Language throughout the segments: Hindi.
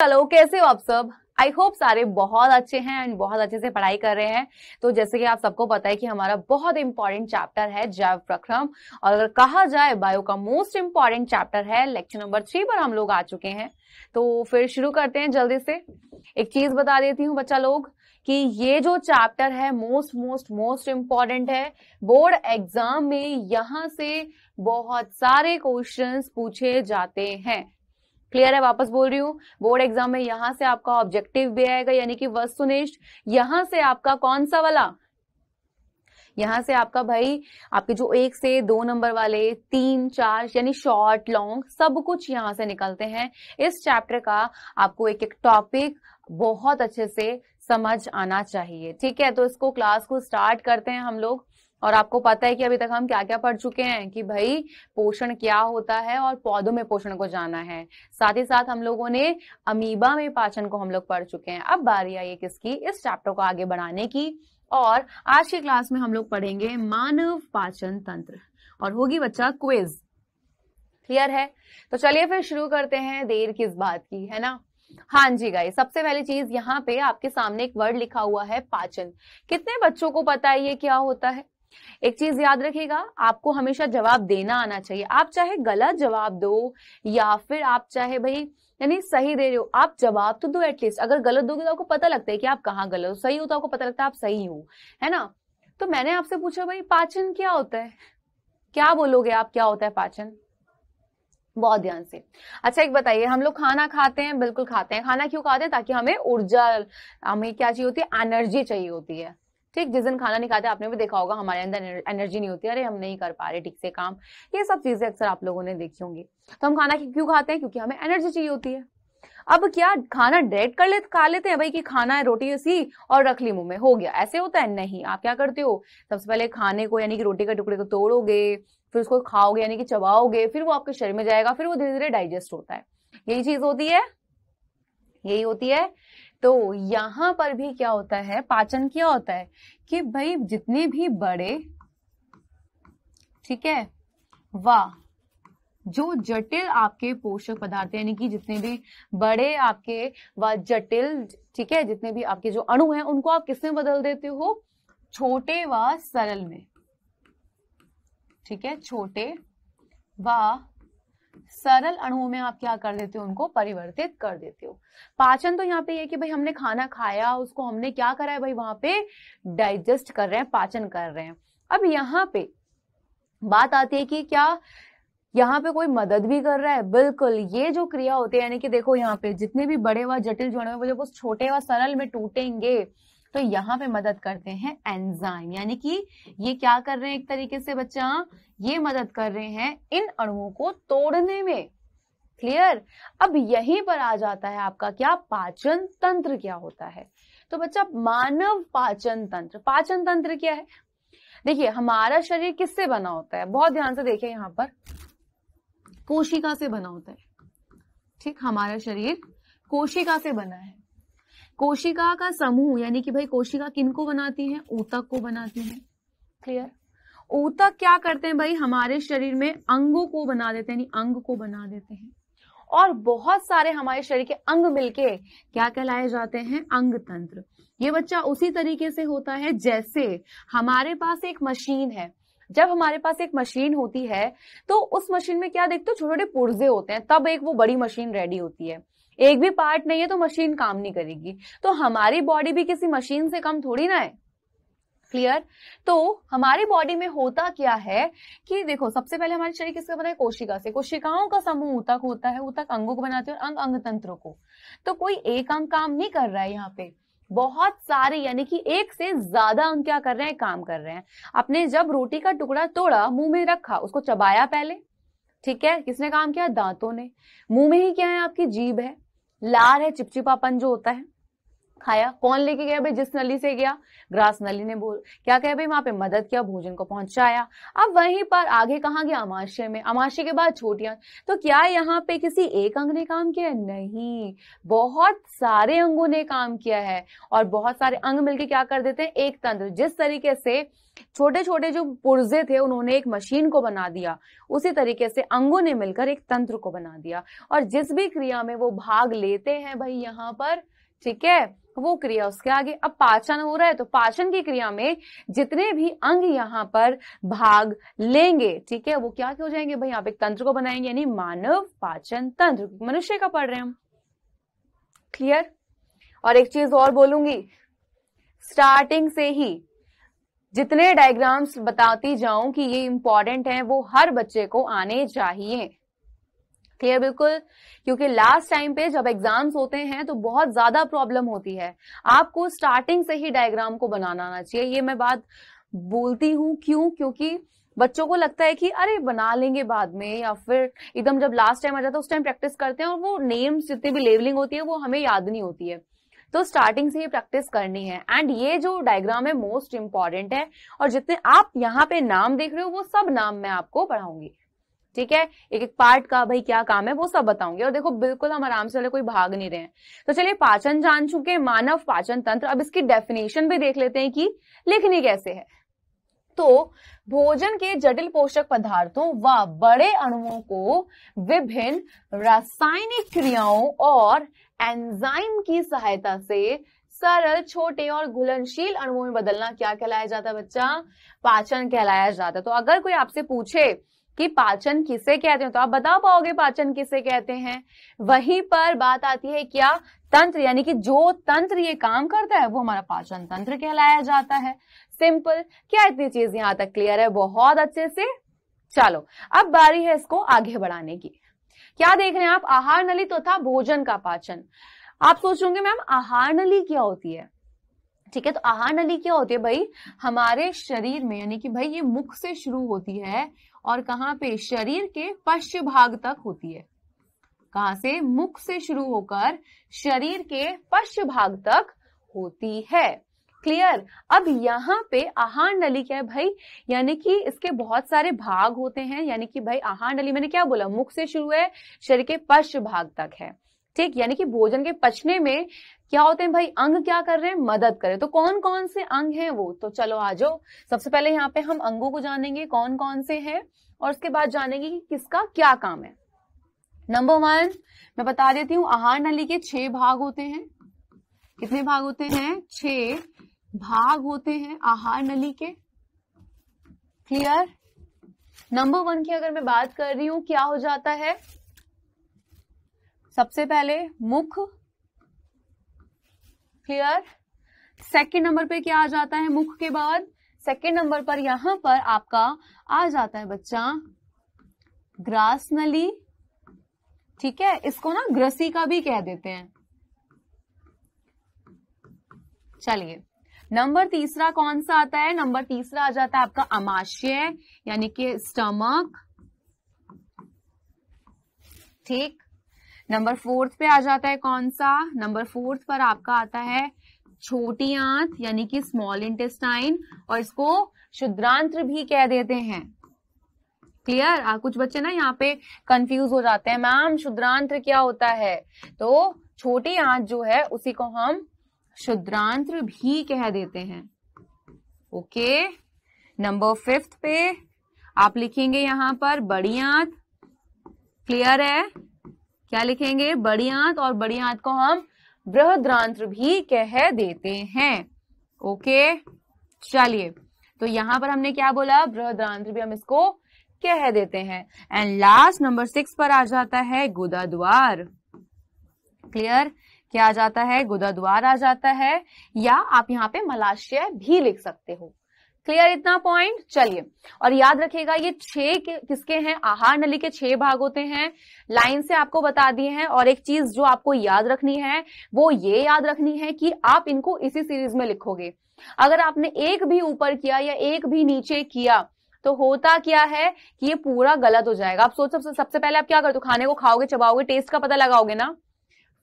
हेलो कैसे हो आप सब आई होप सारे बहुत अच्छे हैं एंड बहुत अच्छे से पढ़ाई कर रहे हैं तो जैसे कि आप सबको पता है कि हमारा बहुत इंपॉर्टेंट चैप्टर है जैव प्रक्रम और अगर कहा जाए बायो का मोस्ट इंपॉर्टेंट चैप्टर है लेक्चर नंबर थ्री पर हम लोग आ चुके हैं तो फिर शुरू करते हैं जल्दी से एक चीज बता देती हूँ बच्चा लोग कि ये जो चैप्टर है मोस्ट मोस्ट मोस्ट इम्पॉर्टेंट है बोर्ड एग्जाम में यहां से बहुत सारे क्वेश्चंस पूछे जाते हैं क्लियर है वापस बोल रही हूँ बोर्ड एग्जाम में यहां से आपका ऑब्जेक्टिव भी आएगा यानी कि वस्तुनिष्ठ यहां से आपका कौन सा वाला यहाँ से आपका भाई आपके जो एक से दो नंबर वाले तीन चार यानी शॉर्ट लॉन्ग सब कुछ यहाँ से निकलते हैं इस चैप्टर का आपको एक एक टॉपिक बहुत अच्छे से समझ आना चाहिए ठीक है तो इसको क्लास को स्टार्ट करते हैं हम लोग और आपको पता है कि अभी तक हम क्या क्या पढ़ चुके हैं कि भाई पोषण क्या होता है और पौधों में पोषण को जाना है साथ ही साथ हम लोगों ने अमीबा में पाचन को हम लोग पढ़ चुके हैं अब बारी आई है किसकी इस चैप्टर को आगे बढ़ाने की और आज की क्लास में हम लोग पढ़ेंगे मानव पाचन तंत्र और होगी बच्चा क्विज क्लियर है तो चलिए फिर शुरू करते हैं देर किस बात की है ना हाँ जी गाई सबसे पहली चीज यहाँ पे आपके सामने एक वर्ड लिखा हुआ है पाचन कितने बच्चों को पता है ये क्या होता है एक चीज याद रखिएगा आपको हमेशा जवाब देना आना चाहिए आप चाहे गलत जवाब दो या फिर आप चाहे भाई यानी सही दे रहे हो आप जवाब तो दो एटलीस्ट अगर गलत दोगे तो आपको पता लगता है कि आप कहाँ गलत हो सही हो तो आपको पता लगता है आप सही हो है ना तो मैंने आपसे पूछा भाई पाचन क्या होता है क्या बोलोगे आप क्या होता है पाचन बहुत ध्यान से अच्छा एक बताइए हम लोग खाना खाते हैं बिल्कुल खाते हैं खाना क्यों खाते हैं ताकि हमें ऊर्जा हमें क्या चाहिए होती है एनर्जी चाहिए होती है ठीक जिस दिन खाना नहीं खाते आपने भी देखा होगा हमारे अंदर एनर्जी नहीं होती अरे हम नहीं कर पा रहे ठीक से काम ये सब चीजें अक्सर आप लोगों ने देखी होंगी तो हम खाना क्यों खाते हैं क्योंकि हमें एनर्जी चाहिए होती है अब क्या खाना डायरेक्ट कर लेते खा लेते हैं भाई कि खाना है रोटी सी और रख ली मुंह में हो गया ऐसे होता है नहीं आप क्या करते हो सबसे पहले खाने को यानी कि रोटी के टुकड़े को तोड़ोगे फिर उसको खाओगे यानी कि चबाओगे फिर वो आपके शरीर में जाएगा फिर वो धीरे धीरे डाइजेस्ट होता है यही चीज होती है यही होती है तो यहां पर भी क्या होता है पाचन क्या होता है कि भाई जितने भी बड़े ठीक है वाह जो जटिल आपके पोषक पदार्थ यानी कि जितने भी बड़े आपके व जटिल ठीक है जितने भी आपके जो अणु हैं उनको आप किसमें बदल देते हो छोटे व सरल में ठीक है छोटे व सरल अणुओं में आप क्या कर देते हो उनको परिवर्तित कर देते हो पाचन तो यहाँ पे ये कि भाई हमने खाना खाया उसको हमने क्या करा है भाई वहां पे डाइजेस्ट कर रहे हैं पाचन कर रहे हैं अब यहाँ पे बात आती है कि क्या यहाँ पे कोई मदद भी कर रहा है बिल्कुल ये जो क्रिया होती है यानी कि देखो यहाँ पे जितने भी बड़े व जटिल जो अणु वो उस छोटे व सरल में टूटेंगे तो यहाँ पे मदद करते हैं एंजाइम यानी कि ये क्या कर रहे हैं एक तरीके से बच्चा ये मदद कर रहे हैं इन अणुओं को तोड़ने में क्लियर अब यहीं पर आ जाता है आपका क्या पाचन तंत्र क्या होता है तो बच्चा मानव पाचन तंत्र पाचन तंत्र क्या है देखिए हमारा शरीर किससे बना होता है बहुत ध्यान से देखिए यहाँ पर कोशिका से बना होता है ठीक हमारा शरीर कोशिका से बना है कोशिका का समूह यानी कि भाई कोशिका किनको बनाती है ऊतक को बनाती है क्लियर ऊतक क्या करते हैं भाई हमारे शरीर में अंगों को बना देते हैं अंग को बना देते हैं और बहुत सारे हमारे शरीर के अंग मिलके क्या कहलाए जाते हैं अंग तंत्र ये बच्चा उसी तरीके से होता है जैसे हमारे पास एक मशीन है जब हमारे पास एक मशीन होती है तो उस मशीन में क्या देखते हो छोटे छोटे पुर्जे होते हैं तब एक वो बड़ी मशीन रेडी होती है एक भी पार्ट नहीं है तो मशीन काम नहीं करेगी तो हमारी बॉडी भी किसी मशीन से कम थोड़ी ना है क्लियर तो हमारी बॉडी में होता क्या है कि देखो सबसे पहले हमारे शरीर किसका बना है कोशिका से कोशिकाओं का समूह ऊतक होता है ऊतक अंगों को बनाते हैं और अंग अंग तंत्रों को तो कोई एक अंग काम नहीं कर रहा है यहाँ पे बहुत सारे यानी कि एक से ज्यादा अंग क्या कर रहे हैं काम कर रहे हैं आपने जब रोटी का टुकड़ा तोड़ा मुंह में रखा उसको चबाया पहले ठीक है किसने काम किया दांतों ने मुंह में ही क्या है आपकी जीभ है लार है चिपचिपापन जो होता है खाया कौन लेके गया भाई जिस नली से गया ग्रास नली ने बोल क्या कहा भाई वहां पे मदद किया भोजन को पहुंचाया अब वहीं पर आगे कहा गया अमाशय में अमाशय के बाद छोटी अंग तो क्या यहाँ पे किसी एक अंग ने काम किया नहीं बहुत सारे अंगों ने काम किया है और बहुत सारे अंग मिलकर क्या कर देते हैं एक तंत्र जिस तरीके से छोटे छोटे जो पुर्जे थे उन्होंने एक मशीन को बना दिया उसी तरीके से अंगों ने मिलकर एक तंत्र को बना दिया और जिस भी क्रिया में वो भाग लेते हैं भाई यहाँ पर ठीक है वो क्रिया उसके आगे अब पाचन हो रहा है तो पाचन की क्रिया में जितने भी अंग यहाँ पर भाग लेंगे ठीक है वो क्या क्या हो जाएंगे भाई आप एक तंत्र को बनाएंगे यानी मानव पाचन तंत्र मनुष्य का पढ़ रहे हैं हम क्लियर और एक चीज और बोलूंगी स्टार्टिंग से ही जितने डायग्राम्स बताती जाऊं कि ये इंपॉर्टेंट है वो हर बच्चे को आने चाहिए क्लियर बिल्कुल क्योंकि लास्ट टाइम पे जब एग्जाम्स होते हैं तो बहुत ज्यादा प्रॉब्लम होती है आपको स्टार्टिंग से ही डायग्राम को बनाना आना चाहिए ये मैं बात बोलती हूँ क्यों क्योंकि बच्चों को लगता है कि अरे बना लेंगे बाद में या फिर एकदम जब लास्ट टाइम आ जाता है उस टाइम प्रैक्टिस करते हैं और वो नेम्स जितनी भी लेवलिंग होती है वो हमें याद नहीं होती है तो स्टार्टिंग से ही प्रैक्टिस करनी है एंड ये जो डायग्राम है मोस्ट इम्पॉर्टेंट है और जितने आप यहाँ पे नाम देख रहे हो वो सब नाम मैं आपको पढ़ाऊंगी ठीक है एक एक पार्ट का भाई क्या काम है वो सब बताऊंगे और देखो बिल्कुल हम आराम से वाले कोई भाग नहीं रहे हैं तो चलिए पाचन जान चुके मानव पाचन तंत्र अब इसकी डेफिनेशन भी देख लेते हैं कि लिखनी कैसे है तो भोजन के जटिल पोषक पदार्थों व बड़े अणुओं को विभिन्न रासायनिक क्रियाओं और एंजाइम की सहायता से सरल छोटे और घुलनशील अणुओं में बदलना क्या कहलाया जाता है बच्चा पाचन कहलाया जाता है तो अगर कोई आपसे पूछे कि पाचन किसे कहते हैं तो आप बता पाओगे पाचन किसे कहते हैं वहीं पर बात आती है क्या तंत्र यानी कि जो तंत्र ये काम करता है वो हमारा पाचन तंत्र कहलाया जाता है सिंपल क्या इतनी चीज यहां तक क्लियर है बहुत अच्छे से चलो अब बारी है इसको आगे बढ़ाने की क्या देख रहे हैं आप आहार नली तथा तो भोजन का पाचन आप सोचोगे मैम आहार नली क्या होती है ठीक है तो आहार नली क्या होती है भाई हमारे शरीर में यानी कि भाई ये मुख से शुरू होती है और कहाँ पे शरीर के पश्च भाग तक होती है कहा से मुख से शुरू होकर शरीर के पश्च भाग तक होती है क्लियर अब यहाँ पे आहार नली क्या है भाई यानी कि इसके बहुत सारे भाग होते हैं यानी कि भाई आहार नली मैंने क्या बोला मुख से शुरू है शरीर के पश्च भाग तक है ठीक यानी कि भोजन के पचने में क्या होते हैं भाई अंग क्या कर रहे हैं मदद कर रहे हैं तो कौन कौन से अंग हैं वो तो चलो आ जाओ सबसे पहले यहाँ पे हम अंगों को जानेंगे कौन कौन से हैं और उसके बाद जानेंगे कि किसका क्या काम है नंबर वन मैं बता देती हूँ आहार नली के छह भाग होते हैं कितने भाग होते हैं छह भाग होते हैं आहार नली के क्लियर नंबर वन की अगर मैं बात कर रही हूं क्या हो जाता है सबसे पहले मुख क्लियर सेकेंड नंबर पे क्या आ जाता है मुख के बाद सेकेंड नंबर पर यहां पर आपका आ जाता है बच्चा ग्रास नली ठीक है इसको ना ग्रसी का भी कह देते हैं चलिए नंबर तीसरा कौन सा आता है नंबर तीसरा आ जाता है आपका अमाशय यानी कि स्टमक ठीक नंबर फोर्थ पे आ जाता है कौन सा नंबर फोर्थ पर आपका आता है छोटी आंत यानी कि स्मॉल इंटेस्टाइन और इसको शुद्रांत्र भी कह देते हैं क्लियर कुछ बच्चे ना यहाँ पे कंफ्यूज हो जाते हैं मैम शुद्रांत्र क्या होता है तो छोटी आंत जो है उसी को हम शुद्रांत्र भी कह देते हैं ओके नंबर फिफ्थ पे आप लिखेंगे यहाँ पर बड़ी आंत क्लियर है क्या लिखेंगे बड़ी आंत और बड़ी आंत को हम बृहद्रांत्र भी कह देते हैं ओके चलिए तो यहां पर हमने क्या बोला बृहद्रांत्र भी हम इसको कह देते हैं एंड लास्ट नंबर सिक्स पर आ जाता है गुदाद्वार क्लियर क्या आ जाता है गुदाद्वार आ जाता है या आप यहाँ पे मलाशय भी लिख सकते हो क्लियर इतना पॉइंट चलिए और याद रखिएगा ये छह किसके हैं आहार नली के छह भाग होते हैं लाइन से आपको बता दिए हैं और एक चीज जो आपको याद रखनी है वो ये याद रखनी है कि आप इनको इसी सीरीज में लिखोगे अगर आपने एक भी ऊपर किया या एक भी नीचे किया तो होता क्या है कि ये पूरा गलत हो जाएगा आप सोच सबसे सबसे पहले आप क्या करते हो खाने को खाओगे चबाओगे टेस्ट का पता लगाओगे ना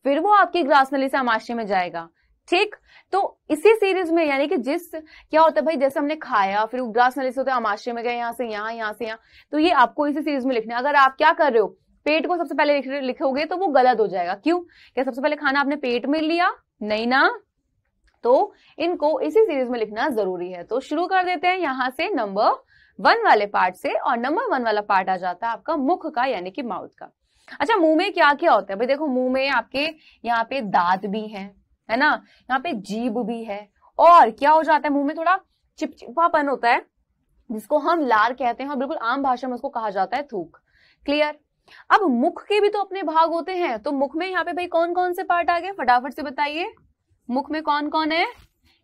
फिर वो आपकी ग्रास नली से अमाशे में जाएगा ठीक तो इसी सीरीज में यानी कि जिस क्या होता है भाई जैसे हमने खाया फिर ग्रास नलिस होता है आमाशय में गए यहाँ से यहाँ यहाँ से यहाँ तो ये आपको इसी सीरीज में लिखना है अगर आप क्या कर रहे हो पेट को सबसे पहले लिखोगे तो वो गलत हो जाएगा क्यों क्या सबसे पहले खाना आपने पेट में लिया नहीं ना तो इनको इसी सीरीज में लिखना जरूरी है तो शुरू कर देते हैं यहां से नंबर वन वाले पार्ट से और नंबर वन वाला पार्ट आ जाता है आपका मुख का यानी कि माउथ का अच्छा मुंह में क्या क्या होता है भाई देखो मुंह में आपके यहाँ पे दांत भी हैं है ना यहाँ पे जीभ भी है और क्या हो जाता है मुंह में थोड़ा चिपचिपापन होता है जिसको हम लार कहते हैं और बिल्कुल आम भाषा में उसको कहा जाता है थूक क्लियर अब मुख के भी तो अपने भाग होते हैं तो मुख में यहाँ पे भाई कौन कौन से पार्ट आ गए फटाफट से बताइए मुख में कौन कौन है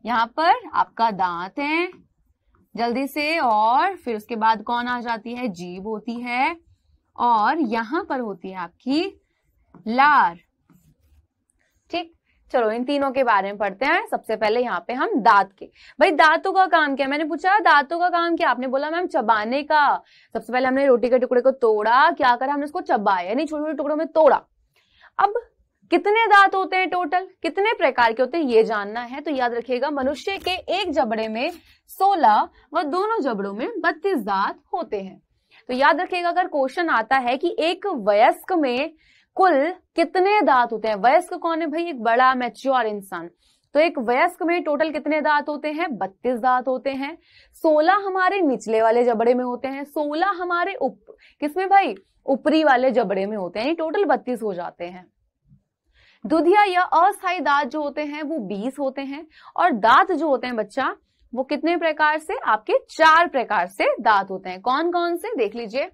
यहाँ पर आपका दांत है जल्दी से और फिर उसके बाद कौन आ जाती है जीभ होती है और यहां पर होती है आपकी लार ठीक चलो इन तीनों के बारे में पढ़ते हैं सबसे पहले यहाँ पे हम दांत के भाई दांतों का काम क्या मैंने पूछा दांतों का काम क्या आपने बोला मैम चबाने का सबसे पहले हमने रोटी के टुकड़े को तोड़ा क्या करा हमने उसको चबाया यानी छोटे छोटे टुकड़ों में तोड़ा अब कितने दांत होते हैं टोटल कितने प्रकार के होते हैं ये जानना है तो याद रखिएगा मनुष्य के एक जबड़े में सोलह व दोनों जबड़ों में बत्तीस दांत होते हैं तो याद रखिएगा अगर क्वेश्चन आता है कि एक वयस्क में कुल कितने दांत होते हैं वयस्क कौन है भाई एक बड़ा मेच्योर इंसान तो एक वयस्क में टोटल कितने दांत होते हैं बत्तीस दांत होते हैं सोलह हमारे निचले वाले जबड़े में होते हैं सोलह हमारे उप किसमें भाई ऊपरी वाले जबड़े में होते हैं टोटल बत्तीस हो जाते हैं दुधिया या अस्थायी दांत जो होते हैं वो बीस होते हैं और दांत जो होते हैं बच्चा वो कितने प्रकार से आपके चार प्रकार से दांत होते हैं कौन कौन से देख लीजिए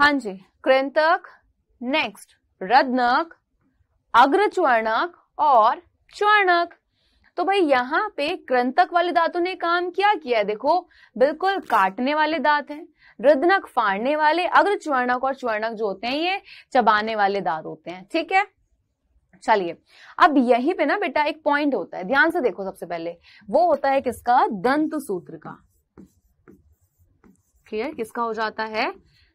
हाँ जी कृंतक नेक्स्ट रदनक अग्रच्वर्णक और चर्णक तो भाई यहाँ पे क्रंतक वाले दांतों ने काम क्या किया है देखो बिल्कुल काटने वाले दांत हैं रुदनक फाड़ने वाले अग्र चुवर्णक और च्वर्णक जो होते हैं ये चबाने वाले दांत होते हैं ठीक है चलिए अब यहीं पे ना बेटा एक पॉइंट होता है ध्यान से देखो सबसे पहले वो होता है किसका दंत सूत्र का क्लियर किसका हो जाता है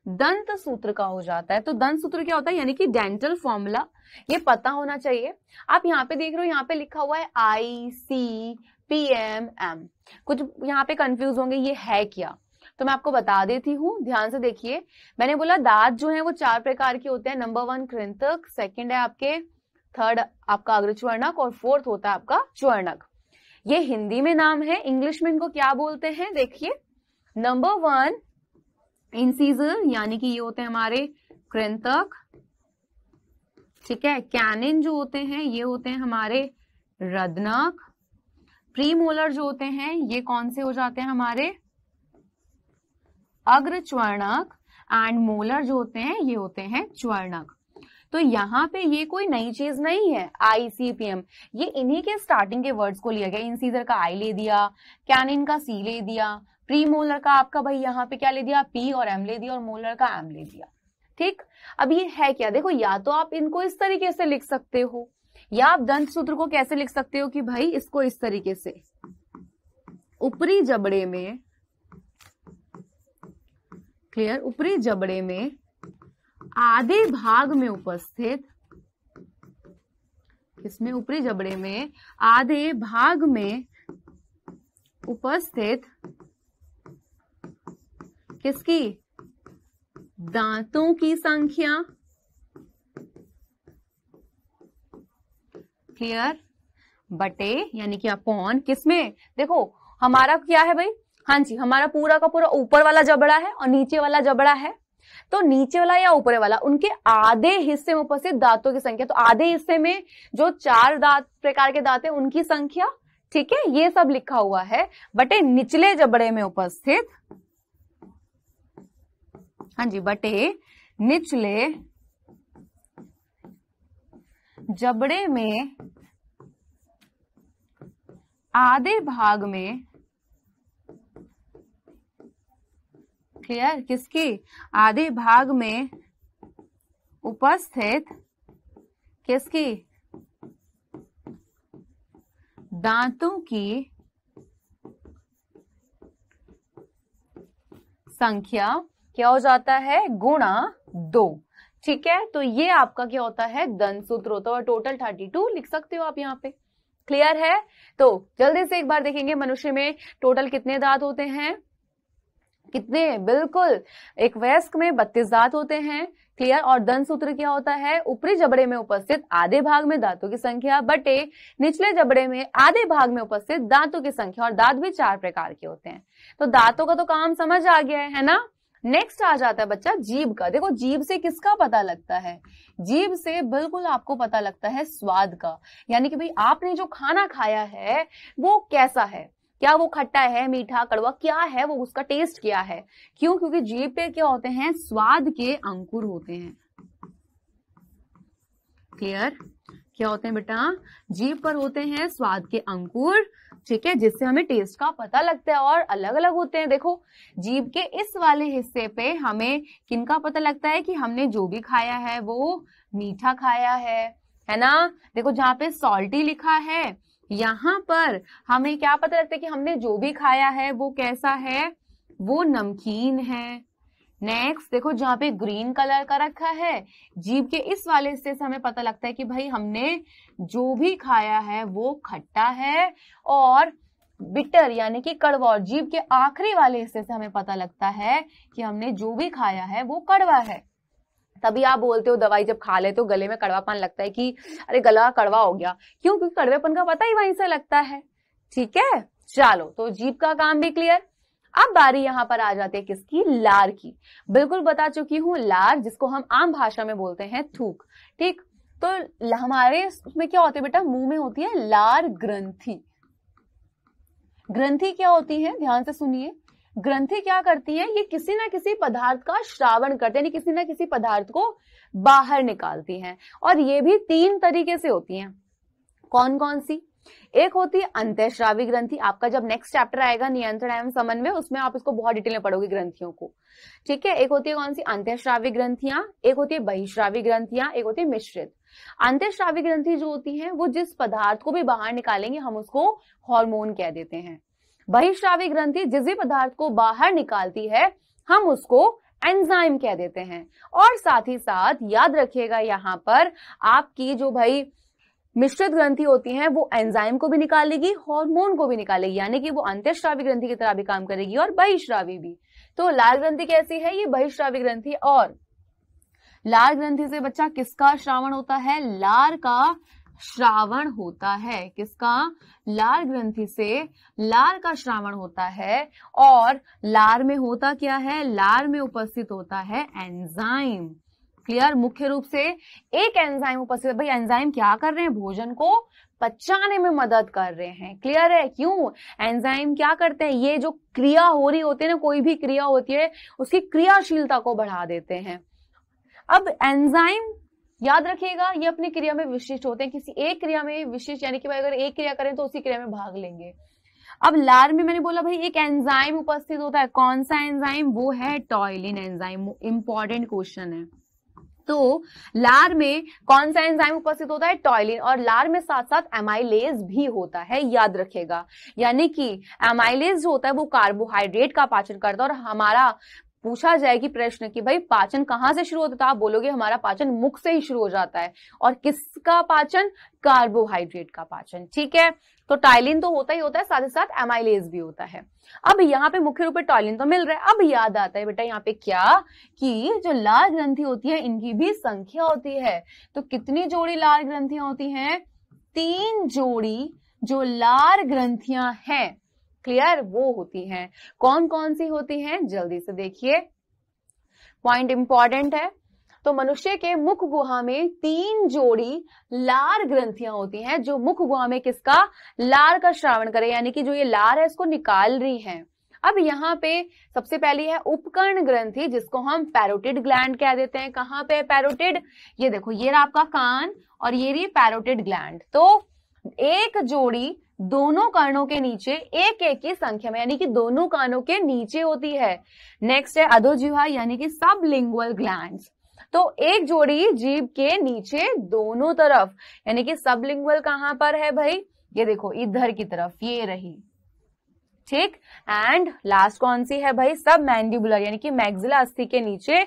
दंत सूत्र का हो जाता है तो दंत सूत्र क्या होता है यानी कि डेंटल फॉर्मूला ये पता होना चाहिए आप यहाँ पे देख रहे हो यहाँ पे लिखा हुआ है I C P M M कुछ यहाँ पे कंफ्यूज होंगे ये है क्या तो मैं आपको बता देती हूँ ध्यान से देखिए मैंने बोला दांत जो है वो चार प्रकार के होते हैं नंबर वन कृंतक सेकेंड है आपके थर्ड आपका अग्रचवर्णक और फोर्थ होता है आपका चवर्णक ये हिंदी में नाम है इंग्लिश में इनको क्या बोलते हैं देखिए नंबर वन इंसीजर यानी कि ये होते हैं हमारे कृंतक ठीक है कैनिन जो होते हैं ये होते हैं हमारे रदनक प्रीमोलर जो होते हैं ये कौन से हो जाते हैं हमारे अग्रच्वर्णक एंड मोलर जो होते हैं ये होते हैं च्वर्णक तो यहाँ पे ये कोई नई चीज नहीं है आईसीपीएम ये इन्हीं के स्टार्टिंग के वर्ड्स को लिया गया इनसीजर का आई ले दिया कैनिन का सी ले दिया प्री मोलर का आपका भाई यहाँ पे क्या ले दिया पी और एम ले दिया और मोलर का एम ले दिया ठीक अब ये है क्या देखो या तो आप इनको इस तरीके से लिख सकते हो या आप दंत सूत्र को कैसे लिख सकते हो कि भाई इसको इस तरीके से ऊपरी जबड़े में क्लियर ऊपरी जबड़े में आधे भाग में उपस्थित इसमें ऊपरी जबड़े में आधे भाग में उपस्थित किसकी दांतों की संख्या क्लियर बटे यानी कि अपॉन किसमें देखो हमारा क्या है भाई हाँ जी हमारा पूरा का पूरा ऊपर वाला जबड़ा है और नीचे वाला जबड़ा है तो नीचे वाला या ऊपर वाला उनके आधे हिस्से में उपस्थित दांतों की संख्या तो आधे हिस्से में जो चार दांत प्रकार के दांत है उनकी संख्या ठीक है ये सब लिखा हुआ है बटे निचले जबड़े में उपस्थित हाँ जी बटे निचले जबड़े में आधे भाग में क्लियर किसकी आधे भाग में उपस्थित किसकी दांतों की संख्या क्या हो जाता है गुणा दो ठीक है तो ये आपका क्या होता है दन सूत्र होता है टोटल थर्टी टू लिख सकते हो आप यहाँ पे क्लियर है तो जल्दी से एक बार देखेंगे मनुष्य में टोटल कितने दांत होते हैं कितने बिल्कुल एक वयस्क में बत्तीस दांत होते हैं क्लियर और दन सूत्र क्या होता है ऊपरी जबड़े में उपस्थित आधे भाग में दांतों की संख्या बटे निचले जबड़े में आधे भाग में उपस्थित दांतों की संख्या और दांत भी चार प्रकार के होते हैं तो दांतों का तो काम समझ आ गया है, है ना नेक्स्ट आ जाता है बच्चा जीभ का देखो जीभ से किसका पता लगता है जीभ से बिल्कुल आपको पता लगता है स्वाद का यानी कि भाई आपने जो खाना खाया है वो कैसा है क्या वो खट्टा है मीठा कड़वा क्या है वो उसका टेस्ट क्या है क्यों क्योंकि जीभ पे क्या होते हैं स्वाद के अंकुर होते हैं क्लियर क्या होते हैं बेटा जीभ पर होते हैं स्वाद के अंकुर ठीक है जिससे हमें टेस्ट का पता लगता है और अलग अलग होते हैं देखो जीव के इस वाले हिस्से पे हमें किन का पता लगता है कि हमने जो भी खाया है वो मीठा खाया है है ना देखो जहाँ पे सॉल्टी लिखा है यहाँ पर हमें क्या पता लगता है कि हमने जो भी खाया है वो कैसा है वो नमकीन है नेक्स्ट देखो जहां पे ग्रीन कलर का रखा है जीप के इस वाले हिस्से से हमें पता लगता है कि भाई हमने जो भी खाया है वो खट्टा है और बिटर यानी कि कड़वा और जीप के आखिरी वाले हिस्से से हमें पता लगता है कि हमने जो भी खाया है वो कड़वा है तभी आप बोलते हो दवाई जब खा ले तो गले में कड़वापन लगता है कि अरे गला कड़वा हो गया क्यों क्योंकि कड़वेपन का पता ही वहीं से लगता है ठीक है चलो तो जीप का काम भी क्लियर अब बारी यहाँ पर आ जाती है किसकी लार की बिल्कुल बता चुकी हूँ लार जिसको हम आम भाषा में बोलते हैं थूक ठीक तो हमारे उसमें क्या होती है बेटा मुंह में होती है लार ग्रंथि ग्रंथि क्या होती है ध्यान से सुनिए ग्रंथि क्या करती है ये किसी ना किसी पदार्थ का श्रावण करते हैं किसी ना किसी पदार्थ को बाहर निकालती हैं और ये भी तीन तरीके से होती हैं कौन कौन सी एक होती है अंत्यश्रावी ग्रंथि आपका जब नेक्स्ट चैप्टर आएगा नियंत्रण एवं समन्वय उसमें आप इसको बहुत डिटेल में पढ़ोगे ग्रंथियों को ठीक है एक होती है कौन सी अंत्यश्रावी ग्रंथियां एक होती है बहिश्रावी ग्रंथियां एक होती है मिश्रित अंत्यश्रावी ग्रंथि जो होती है वो जिस पदार्थ को भी बाहर निकालेंगे हम उसको हॉर्मोन कह देते हैं बहिश्रावी ग्रंथि जिस भी पदार्थ को बाहर निकालती है हम उसको एंजाइम कह देते हैं और साथ ही साथ याद रखिएगा यहाँ पर आपकी जो भाई मिश्रित ग्रंथि होती है वो एंजाइम को भी निकालेगी हार्मोन को भी निकालेगी यानी कि वो अंत्यश्रावी ग्रंथि की तरह भी काम करेगी और बहिश्रावी भी तो लाल ग्रंथि कैसी है ये बहिश्रावी ग्रंथि और लाल ग्रंथि से बच्चा किसका श्रावण होता है लार का श्रावण होता है किसका लार ग्रंथि से लार का श्रावण होता है और लार में होता क्या है लार में उपस्थित होता है एंजाइम क्लियर मुख्य रूप से एक एंजाइम उपस्थित भाई एंजाइम क्या कर रहे हैं भोजन को पचाने में मदद कर रहे हैं क्लियर है क्यों एंजाइम क्या करते हैं ये जो क्रिया हो रही होती है ना कोई भी क्रिया होती है उसकी क्रियाशीलता को बढ़ा देते हैं अब एंजाइम याद रखिएगा ये अपनी क्रिया में विशिष्ट होते हैं किसी एक क्रिया में विशिष्ट यानी कि भाई अगर एक क्रिया करें तो उसी क्रिया में भाग लेंगे अब लार में मैंने बोला भाई एक एंजाइम उपस्थित होता है कौन सा एंजाइम वो है टॉयलिन एंजाइम इंपॉर्टेंट क्वेश्चन है तो लार में कौन सा एंजाइम उपस्थित होता है टॉयलिन और लार में साथ साथ एमाइलेज भी होता है याद रखेगा यानी कि एमाइलेज जो होता है वो कार्बोहाइड्रेट का पाचन करता है और हमारा पूछा जाए कि प्रश्न कि भाई पाचन कहाँ से शुरू होता था आप बोलोगे हमारा पाचन मुख से ही शुरू हो जाता है और किसका पाचन कार्बोहाइड्रेट का पाचन ठीक है तो टाइलिन तो होता ही होता है साथ ही साथ एमाइलेज भी होता है अब यहाँ पे मुख्य रूप से टॉयलिन तो मिल रहा है अब याद आता है बेटा यहाँ पे क्या कि जो लाल ग्रंथि होती है इनकी भी संख्या होती है तो कितनी जोड़ी लाल ग्रंथियां होती हैं तीन जोड़ी जो लाल ग्रंथियां हैं क्लियर वो होती हैं कौन कौन सी होती हैं जल्दी से देखिए पॉइंट इंपॉर्टेंट है तो मनुष्य के मुख गुहा में तीन जोड़ी लार ग्रंथियां होती हैं जो मुख गुहा में किसका लार का श्रावण करे यानी कि जो ये लार है इसको निकाल रही है अब यहाँ पे सबसे पहली है उपकर्ण ग्रंथि जिसको हम पैरोटिड ग्लैंड कह देते हैं कहाँ पे पैरोटिड ये देखो ये रहा आपका कान और ये रही पैरोटिड ग्लैंड तो एक जोड़ी दोनों कानों के नीचे एक एक की संख्या में यानी कि दोनों कानों के नीचे होती है नेक्स्ट है अधोजिहा यानी कि सब लिंगुअल ग्लैंड तो एक जोड़ी जीव के नीचे दोनों तरफ यानी कि सबलिंगुअल कहां पर है भाई ये देखो इधर की तरफ ये रही ठीक एंड लास्ट कौन सी है भाई सब मैंडिबुलर यानी कि मैग्जिला अस्थि के नीचे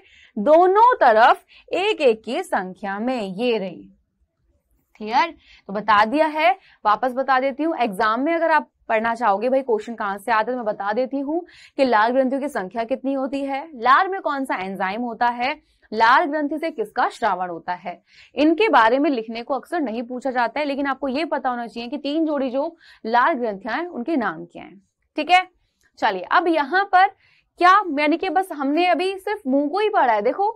दोनों तरफ एक एक की संख्या में ये रही क्लियर तो बता दिया है वापस बता देती हूँ एग्जाम में अगर आप पढ़ना चाहोगे भाई क्वेश्चन कहां से आता है तो मैं बता देती हूँ कि लाल ग्रंथियों की संख्या कितनी होती है लाल में कौन सा एंजाइम होता है लाल ग्रंथि से किसका श्रावण होता है इनके बारे में लिखने को अक्सर नहीं पूछा जाता है लेकिन आपको ये पता होना चाहिए कि तीन जोड़ी जो लाल ग्रंथियां हैं उनके नाम क्या है ठीक है चलिए अब यहाँ पर क्या यानी कि बस हमने अभी सिर्फ मुंह को ही पढ़ा है देखो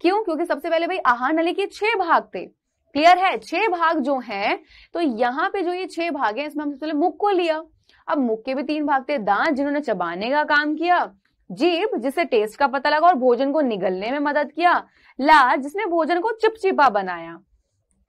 क्यों क्योंकि सबसे पहले भाई आहार नली के छह भाग थे क्लियर है छह भाग जो हैं तो यहाँ पे जो ये छह भाग है इसमें हमने पहले मुख को लिया अब मुख के भी तीन भाग थे दांत जिन्होंने चबाने का काम किया जीप जिसे टेस्ट का पता लगा और भोजन को निगलने में मदद किया लार जिसने भोजन को चिपचिपा बनाया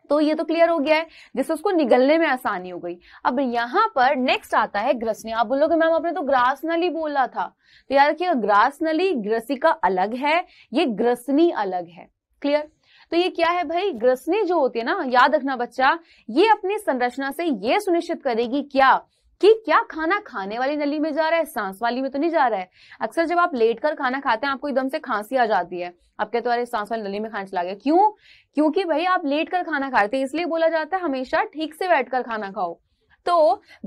तो ये तो क्लियर हो गया है जिससे उसको निगलने में आसानी हो गई अब यहाँ पर नेक्स्ट आता है ग्रसनी आप बोलोगे मैम आपने तो ग्रास नली बोला था तो याद रखिए ग्रास नली ग्रसिका अलग है ये ग्रसनी अलग है क्लियर तो ये क्या है भाई ग्रसनी जो होती है ना याद रखना बच्चा ये अपनी संरचना से ये सुनिश्चित करेगी क्या कि क्या खाना खाने वाली नली में जा रहा है सांस वाली में तो नहीं जा रहा है अक्सर जब आप लेट कर खाना खाते हैं आपको एकदम से खांसी आ जाती है आप कहते हो अरे सांस वाली नली में खाना चला गया क्यों क्योंकि भाई आप लेट कर खाना खाते हैं इसलिए बोला जाता है हमेशा ठीक से बैठ कर खाना खाओ तो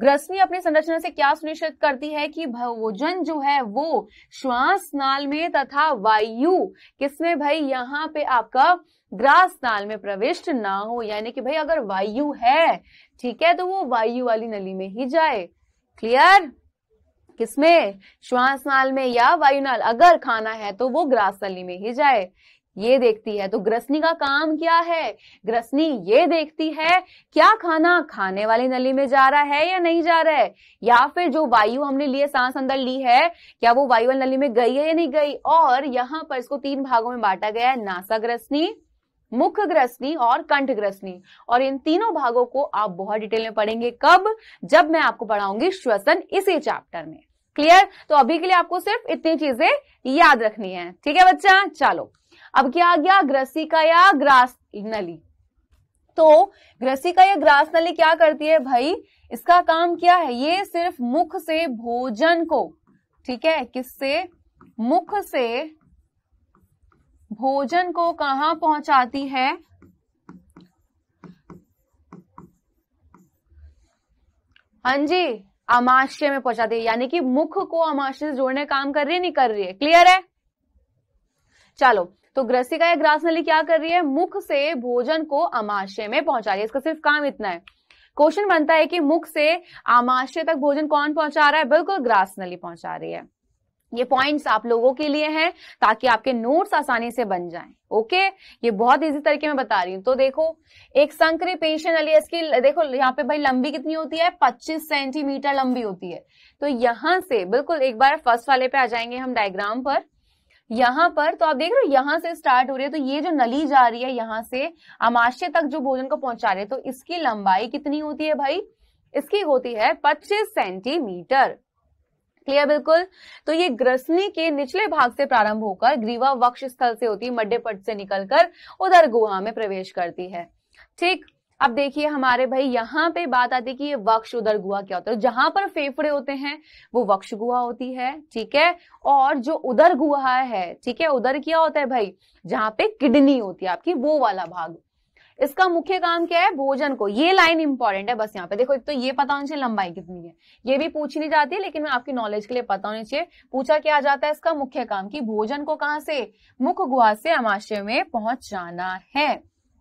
ग्रसनी अपनी संरचना से क्या सुनिश्चित करती है कि भोजन जो है वो श्वास नाल में तथा वायु किसमें भाई यहाँ पे आपका ग्रास नाल में प्रविष्ट ना हो यानी कि भाई अगर वायु है ठीक है तो वो वायु वाली नली में ही जाए क्लियर किसमें श्वास नाल में या वायुनाल अगर खाना है तो वो ग्रास नली में ही जाए ये देखती है तो ग्रसनी का काम क्या है ग्रसनी ये देखती है क्या खाना खाने वाली नली में जा रहा है या नहीं जा रहा है या फिर जो वायु हमने लिए सांस अंदर ली है क्या वो वायु नली में गई है या नहीं गई और यहां पर इसको तीन भागों में बांटा गया है नासा ग्रसनी मुख ग्रसनी और कंठ ग्रसनी और इन तीनों भागों को आप बहुत डिटेल में पढ़ेंगे कब जब मैं आपको पढ़ाऊंगी श्वसन इसी चैप्टर में क्लियर तो अभी के लिए आपको सिर्फ इतनी चीजें याद रखनी है ठीक है बच्चा चलो अब क्या आ गया ग्रसिका या ग्रास नली तो ग्रसिका या ग्रास नली क्या करती है भाई इसका काम क्या है ये सिर्फ मुख से भोजन को ठीक है किससे मुख से भोजन को कहा पहुंचाती है हाँ जी अमाशय में पहुंचाती है यानी कि मुख को अमाशय से जोड़ने काम कर रही है नहीं कर रही है क्लियर है चलो तो ग्रसिका या ग्रास नली क्या कर रही है मुख से भोजन को अमाशय में पहुंचा रही है इसका सिर्फ काम इतना है क्वेश्चन बनता है कि मुख से आमाशय तक भोजन कौन पहुंचा रहा है बिल्कुल ग्रास नली पहुंचा रही है ये पॉइंट्स आप लोगों के लिए हैं ताकि आपके नोट्स आसानी से बन जाएं ओके ये बहुत इजी तरीके में बता रही हूं तो देखो एक संक्री पेशन अली इसकी देखो यहाँ पे भाई लंबी कितनी होती है 25 सेंटीमीटर लंबी होती है तो यहां से बिल्कुल एक बार फर्स्ट वाले पे आ जाएंगे हम डायग्राम पर यहाँ पर तो आप देख रहे हो यहाँ से स्टार्ट हो रही है तो ये जो नली जा रही है यहाँ से अमाशय तक जो भोजन को पहुंचा रहे तो इसकी लंबाई कितनी होती है भाई इसकी होती है 25 सेंटीमीटर क्लियर बिल्कुल तो ये ग्रसनी के निचले भाग से प्रारंभ होकर ग्रीवा वक्ष स्थल से होती है मड्डे पट से निकलकर उधर गुहा में प्रवेश करती है ठीक अब देखिए हमारे भाई यहाँ पे बात आती है कि ये वक्ष उदर गुहा क्या होता है जहां पर फेफड़े होते हैं वो वक्ष गुहा होती है ठीक है और जो उदर गुहा है ठीक है उदर क्या होता है भाई जहां पे किडनी होती है आपकी वो वाला भाग इसका मुख्य काम क्या है भोजन को ये लाइन इंपॉर्टेंट है बस यहाँ पे देखो एक तो ये पता होना चाहिए लंबाई कितनी है ये भी पूछ नहीं जाती है लेकिन मैं आपकी नॉलेज के लिए पता होना चाहिए पूछा क्या जाता है इसका मुख्य काम कि भोजन को कहाँ से मुख गुहा से अमाशय में पहुंचाना है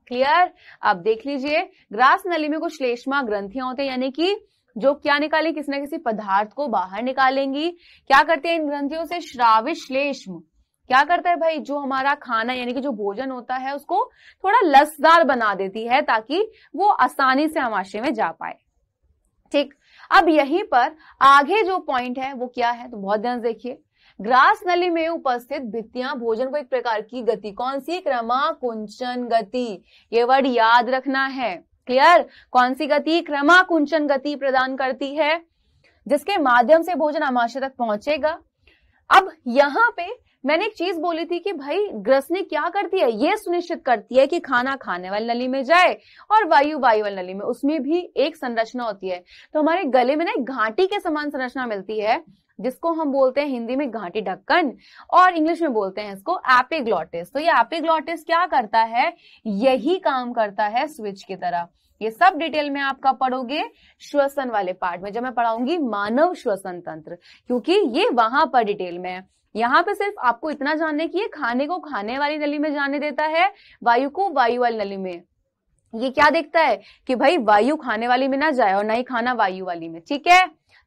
क्लियर अब देख लीजिए ग्रास नली में कुछ श्लेष्मा ग्रंथियां होते हैं यानी कि जो क्या निकाले किसी ना किसी पदार्थ को बाहर निकालेंगी क्या करते हैं इन ग्रंथियों से श्रावित श्लेष्म क्या करता है भाई जो हमारा खाना यानी कि जो भोजन होता है उसको थोड़ा लसदार बना देती है ताकि वो आसानी से हमाशे में जा पाए ठीक अब यहीं पर आगे जो पॉइंट है वो क्या है तो बहुत ध्यान देखिए ग्रास नली में उपस्थित भित्तियां भोजन को एक प्रकार की गति कौन सी क्रमाकुंचन गति ये वर्ड याद रखना है क्लियर कौन सी गति क्रमा कुंचन गति प्रदान करती है जिसके माध्यम से भोजन आमाशय तक पहुंचेगा अब यहाँ पे मैंने एक चीज बोली थी कि भाई ग्रसनी क्या करती है ये सुनिश्चित करती है कि खाना खाने वाली नली में जाए और वायु वायु वाली नली में उसमें भी एक संरचना होती है तो हमारे गले में ना एक घाटी के समान संरचना मिलती है जिसको हम बोलते हैं हिंदी में घाटी ढक्कन और इंग्लिश में बोलते हैं इसको एपिग्लॉटिस तो ये एपिग्लॉटिस क्या करता है यही काम करता है स्विच की तरह ये सब डिटेल में आपका पढ़ोगे श्वसन वाले पार्ट में जब मैं पढ़ाऊंगी मानव श्वसन तंत्र क्योंकि ये वहां पर डिटेल में है यहाँ पे सिर्फ आपको इतना जानने की ये खाने को खाने वाली नली में जाने देता है वायु को वायु वाली नली में ये क्या देखता है कि भाई वायु खाने वाली में ना जाए और ना ही खाना वायु वाली में ठीक है